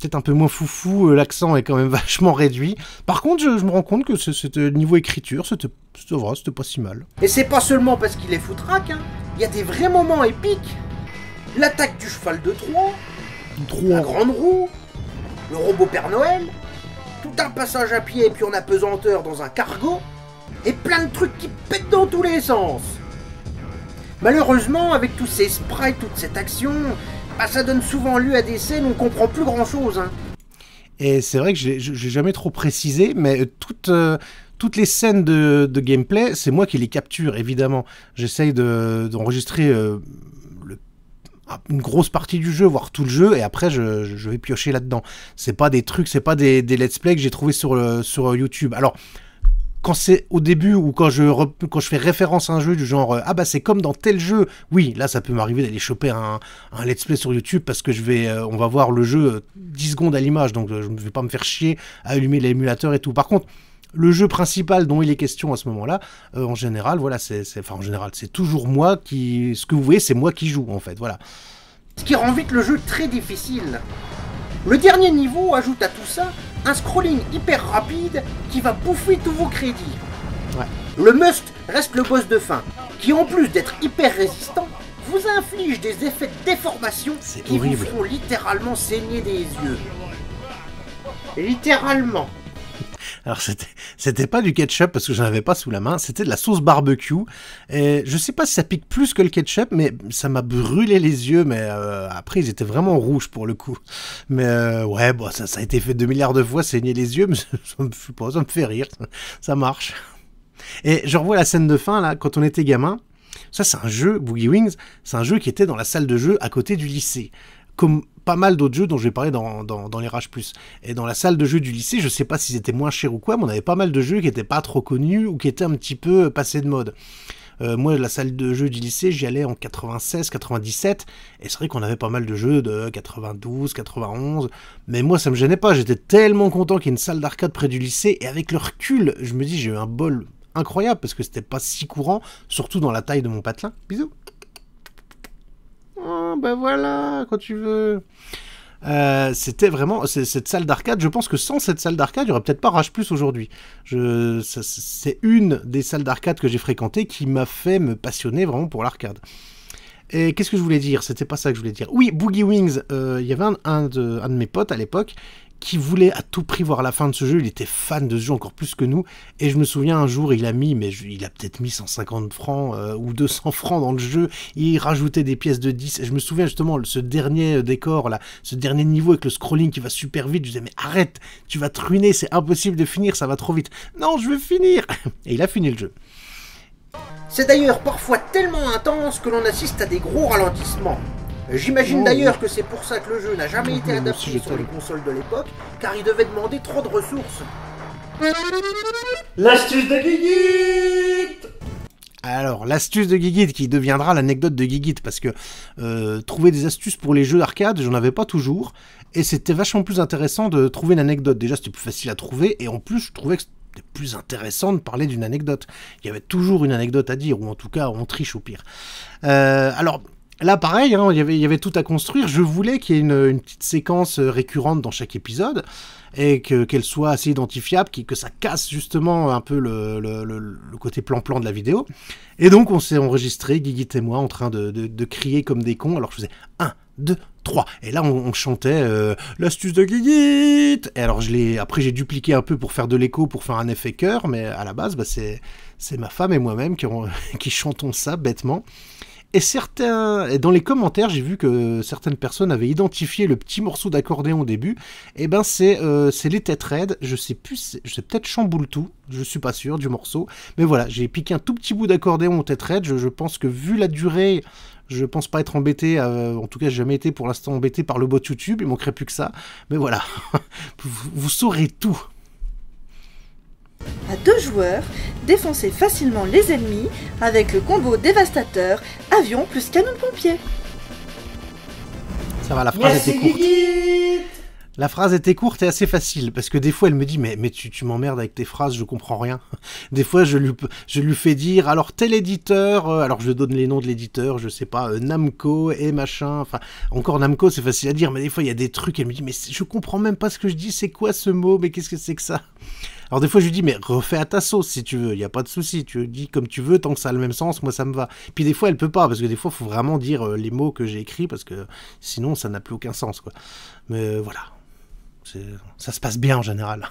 peut-être un peu moins foufou, euh, l'accent est quand même vachement réduit. Par contre, je, me rends compte que ce niveau écriture, c'était pas si mal. Et c'est pas seulement parce qu'il est foutraque, hein. il y a des vrais moments épiques. L'attaque du cheval de Troie, la grande roue, le robot Père Noël, tout un passage à pied et puis en apesanteur dans un cargo, et plein de trucs qui pètent dans tous les sens. Malheureusement, avec tous ces sprites, toute cette action, ah, ça donne souvent lieu à des scènes où on comprend plus grand-chose. Hein. Et c'est vrai que j'ai jamais trop précisé, mais euh, toutes euh, toutes les scènes de, gameplay, c'est moi qui les capture, évidemment. J'essaye d'enregistrer euh, ah, une grosse partie du jeu, voire tout le jeu, et après je, vais piocher là-dedans. C'est pas des trucs, c'est pas des, let's play que j'ai trouvé sur, sur YouTube. Alors, quand c'est au début ou quand je, quand je fais référence à un jeu du genre euh, ah bah c'est comme dans tel jeu, oui là ça peut m'arriver d'aller choper un, un, let's play sur YouTube parce que je vais euh, on va voir le jeu 10 euh, secondes à l'image donc je ne vais pas me faire chier à allumer l'émulateur et tout. Par contre le jeu principal dont il est question à ce moment-là, en général voilà c'est enfin en général c'est toujours moi qui ce que vous voyez c'est moi qui joue en fait voilà. Ce qui rend vite le jeu très difficile. Le dernier niveau ajoute à tout ça un scrolling hyper rapide qui va bouffer tous vos crédits. Le must reste le boss de fin, qui en plus d'être hyper résistant, vous inflige des effets de déformation qui vous font littéralement saigner des yeux. Littéralement. Alors c'était pas du ketchup parce que j'en avais pas sous la main, c'était de la sauce barbecue. Et je sais pas si ça pique plus que le ketchup, mais ça m'a brûlé les yeux. Mais euh, après ils étaient vraiment rouges pour le coup. Mais euh, ouais, ça, a été fait deux milliards de fois, saigner les yeux, mais ça, me, pas, me fait rire, ça, marche. Et je revois la scène de fin là, quand on était gamin. Ça, c'est un jeu, Boogie Wings, c'est un jeu qui était dans la salle de jeu à côté du lycée. Comme pas mal d'autres jeux dont je vais parler dans, les Rage Plus. Et dans la salle de jeu du lycée, je sais pas si c'était moins cher ou quoi, mais on avait pas mal de jeux qui étaient pas trop connus ou qui étaient un petit peu euh, passés de mode. Euh, moi, la salle de jeu du lycée, j'y allais en 96, 97, et c'est vrai qu'on avait pas mal de jeux de 92, 91, mais moi, ça me gênait pas. J'étais tellement content qu'il y ait une salle d'arcade près du lycée, et avec le recul, je me dis, j'ai eu un bol incroyable parce que c'était pas si courant, surtout dans la taille de mon patelin. Bisous! Oh, ben voilà, quand tu veux. Euh, c'était vraiment cette salle d'arcade. Je pense que sans cette salle d'arcade, il n'y aurait peut-être pas Rage Plus aujourd'hui. C'est une des salles d'arcade que j'ai fréquentées qui m'a fait me passionner vraiment pour l'arcade. Et qu'est-ce que je voulais dire C'était pas ça que je voulais dire. Oui, Boogie Wings. Euh, il y avait un, de, mes potes à l'époque qui voulait à tout prix voir la fin de ce jeu. Il était fan de ce jeu encore plus que nous. Et je me souviens un jour, il a mis, mais il a peut-être mis 150 francs euh, ou 200 francs dans le jeu. Il rajoutait des pièces de 10. Et je me souviens justement ce dernier euh, décor là, ce dernier niveau avec le scrolling qui va super vite. Je disais mais arrête, tu vas te ruiner, c'est impossible de finir, ça va trop vite. Non, je veux finir. Et il a fini le jeu. C'est d'ailleurs parfois tellement intense que l'on assiste à des gros ralentissements. J'imagine oh, d'ailleurs que c'est pour ça que le jeu n'a jamais oh, été adapté sur les consoles de l'époque, car il devait demander trop de ressources. L'astuce de Guiguit alors, l'astuce de Guigit qui deviendra l'anecdote de Guigit, parce que euh, trouver des astuces pour les jeux d'arcade, j'en avais pas toujours, et c'était vachement plus intéressant de trouver une anecdote. Déjà, c'était plus facile à trouver, et en plus, je trouvais que c'était plus intéressant de parler d'une anecdote. Il y avait toujours une anecdote à dire, ou en tout cas, on triche au pire. Euh, alors, Là, pareil, hein, il y avait tout à construire. Je voulais qu'il y ait une, petite séquence euh, récurrente dans chaque épisode et qu'elle soit assez identifiable, que, ça casse justement un peu le, côté plan-plan de la vidéo. Et donc, on s'est enregistré, Guigui et moi, en train de, crier comme des cons. Alors, je faisais 1, 2, 3. Et là, on, chantait euh, l'astuce de Guigui. Et alors, je après, j'ai dupliqué un peu pour faire de l'écho, pour faire un effet cœur. Mais à la base, bah, c'est ma femme et moi-même qui chantons ça bêtement. Et certains, dans les commentaires, j'ai vu que certaines personnes avaient identifié le petit morceau d'accordéon au début. Et eh ben c'est euh, c'est les têtes raides. Je sais plus, je sais peut-être chamboule tout. Je suis pas sûr du morceau, mais voilà, j'ai piqué un tout petit bout d'accordéon aux têtes Je, pense que vu la durée, je pense pas être embêté, euh, en tout cas j'ai jamais été pour l'instant embêté par le bot YouTube, il manquerait plus que ça, mais voilà, vous saurez tout à deux joueurs, défoncer facilement les ennemis avec le combo dévastateur avion plus canon de pompier. Ça va, la phrase était courte. la phrase était courte et assez facile, parce que des fois elle me dit mais, tu, m'emmerdes avec tes phrases, je comprends rien. Des fois je lui, je lui fais dire alors tel éditeur, euh, alors je donne les noms de l'éditeur, je sais pas, euh, Namco et machin, enfin encore Namco c'est facile à dire, mais des fois il y a des trucs, elle me dit mais je comprends même pas ce que je dis, c'est quoi ce mot, mais qu'est-ce que c'est que ça alors des fois je lui dis mais refais à ta sauce si tu veux, il n'y a pas de souci, tu dis comme tu veux tant que ça a le même sens, moi ça me va. Puis des fois elle peut pas parce que des fois faut vraiment dire euh, les mots que j'ai écrits parce que sinon ça n'a plus aucun sens quoi. Mais euh, voilà, ça se passe bien en général.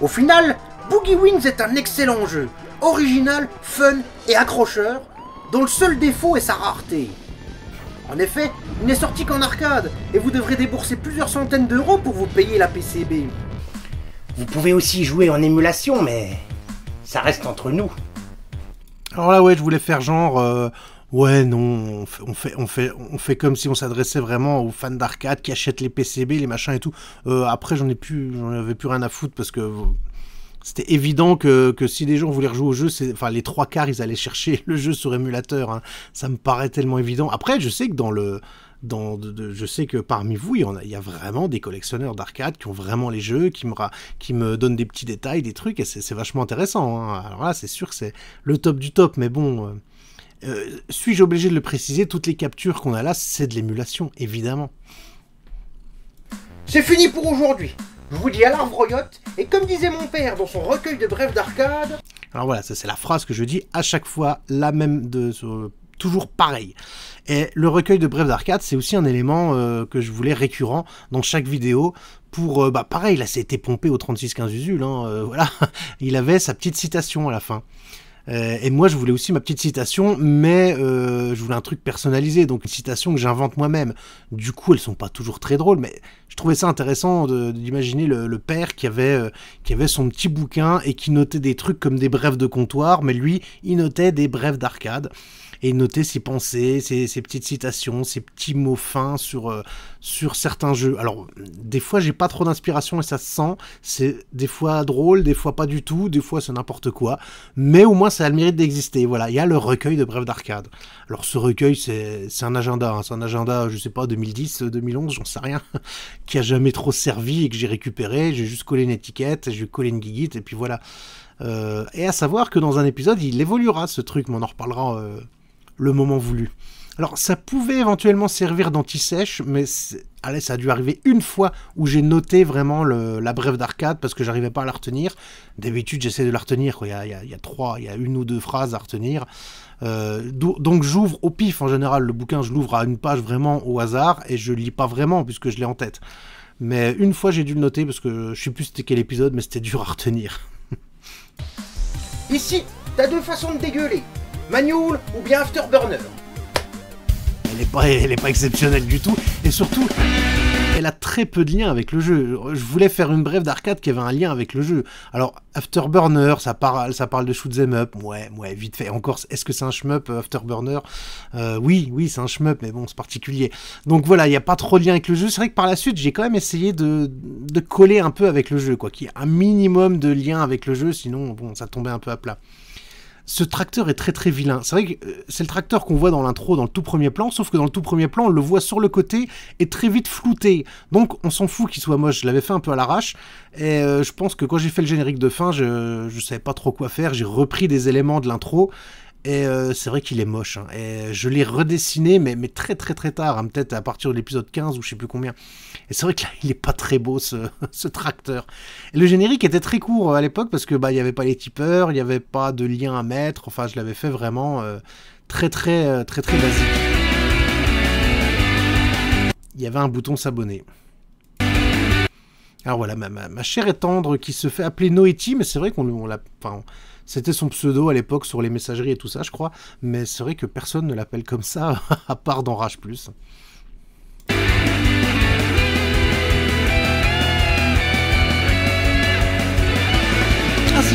Au final, Boogie Wings est un excellent jeu, original, fun et accrocheur, dont le seul défaut est sa rareté. En effet, il n'est sorti qu'en arcade, et vous devrez débourser plusieurs centaines d'euros pour vous payer la PCB. Vous pouvez aussi jouer en émulation, mais ça reste entre nous. Alors là, ouais, je voulais faire genre. Euh, ouais, non, on fait, on fait, on fait, comme si on s'adressait vraiment aux fans d'arcade qui achètent les PCB, les machins et tout. Euh, après, j'en ai plus, avais plus rien à foutre parce que c'était évident que, que, si des gens voulaient rejouer au jeu, enfin les trois quarts, ils allaient chercher le jeu sur émulateur. Hein. Ça me paraît tellement évident. Après, je sais que dans le je sais que parmi vous, il y, a, vraiment des collectionneurs d'arcade qui ont vraiment les jeux, qui me, donnent des petits détails, des trucs, et c'est vachement intéressant. Hein. Alors là, c'est sûr que c'est le top du top, mais bon, euh, euh, suis-je obligé de le préciser Toutes les captures qu'on a là, c'est de l'émulation, évidemment. C'est fini pour aujourd'hui. Je vous dis à l'arbre et comme disait mon père dans son recueil de brèves d'arcade. Alors voilà, ça c'est la phrase que je dis à chaque fois, la même de toujours pareil. Et le recueil de brèves d'arcade, c'est aussi un élément euh, que je voulais récurrent dans chaque vidéo pour, euh, bah pareil, là c'était pompé au 36-15 Usul, hein, euh, voilà, il avait sa petite citation à la fin. et moi je voulais aussi ma petite citation, mais je voulais un truc personnalisé, donc une citation que j'invente moi-même. Du coup elles sont pas toujours très drôles, mais je trouvais ça intéressant d'imaginer le, le, père qui avait, qui avait son petit bouquin et qui notait des trucs comme des brèves de comptoir, mais lui il notait des brèves d'arcade et noter ses pensées, ses, petites citations, ses petits mots fins sur, euh, sur certains jeux. Alors, des fois, j'ai pas trop d'inspiration et ça se sent. C'est des fois drôle, des fois pas du tout, des fois c'est n'importe quoi. Mais au moins, ça a le mérite d'exister. Voilà, il y a le recueil de brèves d'arcade. Alors, ce recueil, c'est un agenda. Hein. C'est un agenda, je sais pas, 2010, 2011, j'en sais rien, qui a jamais trop servi et que j'ai récupéré. J'ai juste collé une étiquette, j'ai collé une guiguite et puis voilà. Euh, et à savoir que dans un épisode, il évoluera ce truc, mais on en reparlera euh, le moment voulu. Alors ça pouvait éventuellement servir d'anti-sèche, mais allez, ça a dû arriver une fois où j'ai noté vraiment la brève d'arcade parce que j'arrivais pas à la retenir. D'habitude j'essaie de la retenir, il y, a, trois, il y a une ou deux phrases à retenir. Euh, donc j'ouvre au pif en général, le bouquin je l'ouvre à une page vraiment au hasard et je lis pas vraiment puisque je l'ai en tête. Mais une fois j'ai dû le noter parce que je sais plus c'était quel épisode mais c'était dur à retenir. Ici, t'as deux façons de dégueuler. Manual ou bien Afterburner. Elle n'est pas, est pas exceptionnelle du tout, et surtout, elle a très peu de liens avec le jeu. Je voulais faire une brève d'arcade qui avait un lien avec le jeu. Alors, Afterburner, ça parle, ça parle de shoot them up. Ouais, ouais, vite fait. Encore, est-ce que c'est un shmup euh, Afterburner euh, Oui, oui, c'est un shmup, mais bon, c'est particulier. Donc voilà, il n'y a pas trop de lien avec le jeu. C'est vrai que par la suite, j'ai quand même essayé de, coller un peu avec le jeu, quoi, qu'il y ait un minimum de lien avec le jeu, sinon, bon, ça tombait un peu à plat ce tracteur est très très vilain. C'est vrai que euh, c'est le tracteur qu'on voit dans l'intro, dans le tout premier plan, sauf que dans le tout premier plan, on le voit sur le côté et très vite flouté. Donc on s'en fout qu'il soit moche. Je l'avais fait un peu à l'arrache. Et euh, je pense que quand j'ai fait le générique de fin, je ne savais pas trop quoi faire. J'ai repris des éléments de l'intro et euh, c'est vrai qu'il est moche. Hein. Et je l'ai redessiné, mais, très très très tard, hein, peut-être à partir de l'épisode 15 ou je sais plus combien. Et c'est vrai qu'il n'est pas très beau ce, tracteur. le générique était très court euh, à l'époque parce que bah il n'y avait pas les tipeurs, il n'y avait pas de lien à mettre. Enfin, je l'avais fait vraiment euh, très, très très très basique. Il y avait un bouton s'abonner. Alors voilà, ma, ma, ma, chère et tendre qui se fait appeler Noéti, mais c'est vrai qu'on l'a. C'était son pseudo à l'époque sur les messageries et tout ça, je crois. Mais c'est vrai que personne ne l'appelle comme ça, à part dans Rage Plus. Ah si,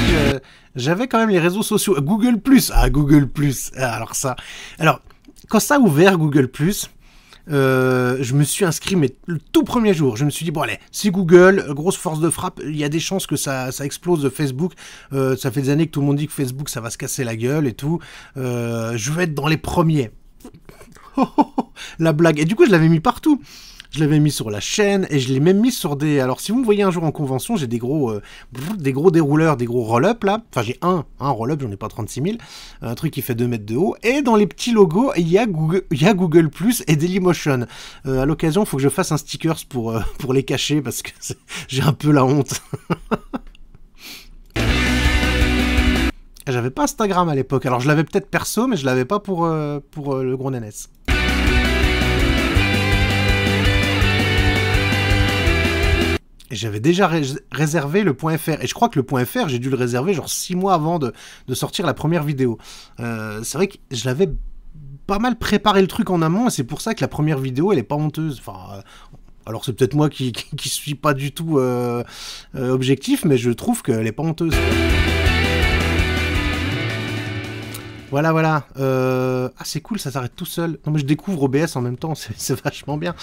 j'avais quand même les réseaux sociaux. Google Plus. Ah, Google ah, Alors ça. Alors, quand ça a ouvert Google Plus, euh, je me suis inscrit, mais le tout premier jour, je me suis dit, bon allez, c'est Google, grosse force de frappe, il y a des chances que ça, explose de Facebook. Euh, ça fait des années que tout le monde dit que Facebook, ça va se casser la gueule et tout. Euh, je vais être dans les premiers. la blague. Et du coup, je l'avais mis partout. Je l'avais mis sur la chaîne et je l'ai même mis sur des. Alors, si vous me voyez un jour en convention, j'ai des gros, euh, des gros dérouleurs, des gros roll-up là. Enfin, j'ai un, un roll-up, j'en ai pas 36 000. Un truc qui fait 2 mètres de haut. Et dans les petits logos, il y a Google, Plus et Dailymotion. Euh, à l'occasion, il faut que je fasse un stickers pour, euh, pour les cacher parce que j'ai un peu la honte. J'avais pas Instagram à l'époque. Alors je l'avais peut-être perso, mais je l'avais pas pour, pour le gros NNS. Et j'avais déjà réservé le point .fr. Et je crois que le point .fr, j'ai dû le réserver genre six mois avant de, sortir la première vidéo. Euh, c'est vrai que je l'avais pas mal préparé le truc en amont, et c'est pour ça que la première vidéo, elle est pas honteuse. Enfin, euh, alors c'est peut-être moi qui, qui, suis pas du tout euh, objectif, mais je trouve qu'elle est pas honteuse. Voilà, voilà. Euh, ah, c'est cool, ça s'arrête tout seul. Non, mais je découvre OBS en même temps, c'est vachement bien.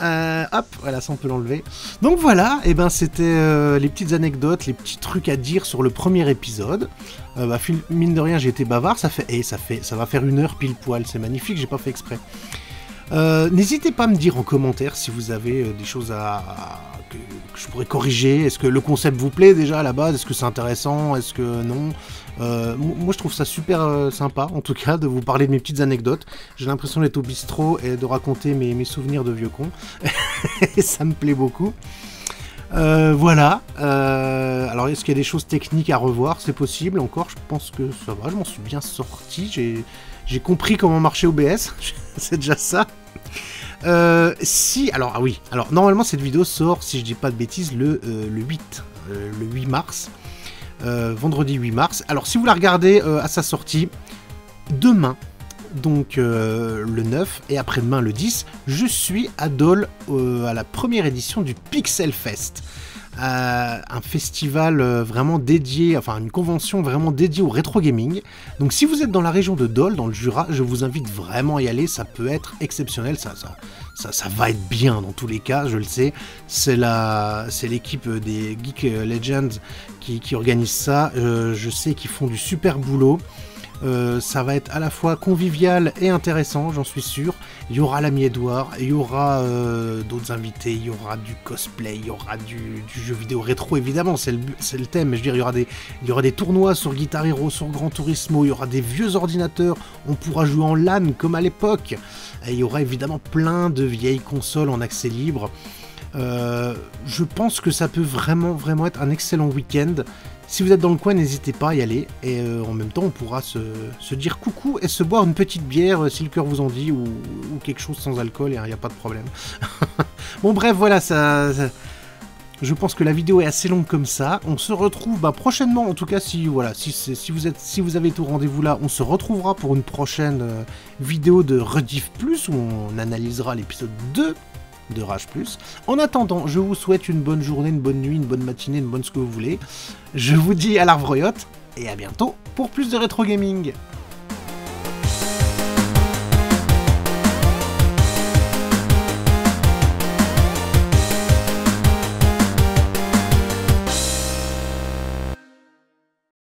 Euh, hop, voilà, ça on peut l'enlever. Donc voilà, et eh ben c'était euh, les petites anecdotes, les petits trucs à dire sur le premier épisode. Bah, mine de rien, j'ai été bavard, ça fait, et eh, ça fait, ça va faire une heure pile poil, c'est magnifique, j'ai pas fait exprès. N'hésitez pas à me dire en commentaire si vous avez des choses à que, je pourrais corriger Est-ce que le concept vous plaît déjà à la base Est-ce que c'est intéressant Est-ce que non euh, moi, je trouve ça super euh, sympa, en tout cas, de vous parler de mes petites anecdotes. J'ai l'impression d'être au bistrot et de raconter mes, souvenirs de vieux con. ça me plaît beaucoup. Euh, voilà. alors, est-ce qu'il y a des choses techniques à revoir C'est possible encore. Je pense que ça va. Je m'en suis bien sorti. J'ai compris comment marcher OBS. C'est déjà ça. si, alors, ah oui, alors normalement cette vidéo sort, si je dis pas de bêtises, le, 8, le 8 mars. Euh, vendredi 8 mars. Alors si vous la regardez euh, à sa sortie, demain, donc euh, le 9 et après-demain le 10, je suis à Dole à la première édition du Pixel Fest. Euh, un festival euh, vraiment dédié, enfin une convention vraiment dédiée au rétro gaming. Donc si vous êtes dans la région de Dole, dans le Jura, je vous invite vraiment à y aller, ça peut être exceptionnel, ça, ça, ça, va être bien dans tous les cas, je le sais. C'est la, c'est l'équipe des Geek Legends qui, organise ça. Euh, je sais qu'ils font du super boulot. Euh, ça va être à la fois convivial et intéressant, j'en suis sûr. Il y aura l'ami Edouard, il y aura euh, d'autres invités, il y aura du cosplay, il y aura du, jeu vidéo rétro, évidemment, c'est le, thème. je veux dire, il y, aura des, il aura des tournois sur Guitar Hero, sur Gran Turismo, il y aura des vieux ordinateurs, on pourra jouer en LAN comme à l'époque. Et il y aura évidemment plein de vieilles consoles en accès libre. Euh, je pense que ça peut vraiment, vraiment être un excellent week-end si vous êtes dans le coin, n'hésitez pas à y aller. Et euh, en même temps, on pourra se, dire coucou et se boire une petite bière euh, si le cœur vous en dit ou, quelque chose sans alcool. Il hein, n'y a pas de problème. bon, bref, voilà, ça, Je pense que la vidéo est assez longue comme ça. On se retrouve bah, prochainement, en tout cas si voilà, si, si vous êtes, si vous avez tout rendez-vous là, on se retrouvera pour une prochaine euh, vidéo de Rediff Plus où on analysera l'épisode 2 de Rage Plus. En attendant, je vous souhaite une bonne journée, une bonne nuit, une bonne matinée, une bonne ce que vous voulez. Je vous dis à l'arbre et à bientôt pour plus de rétro gaming.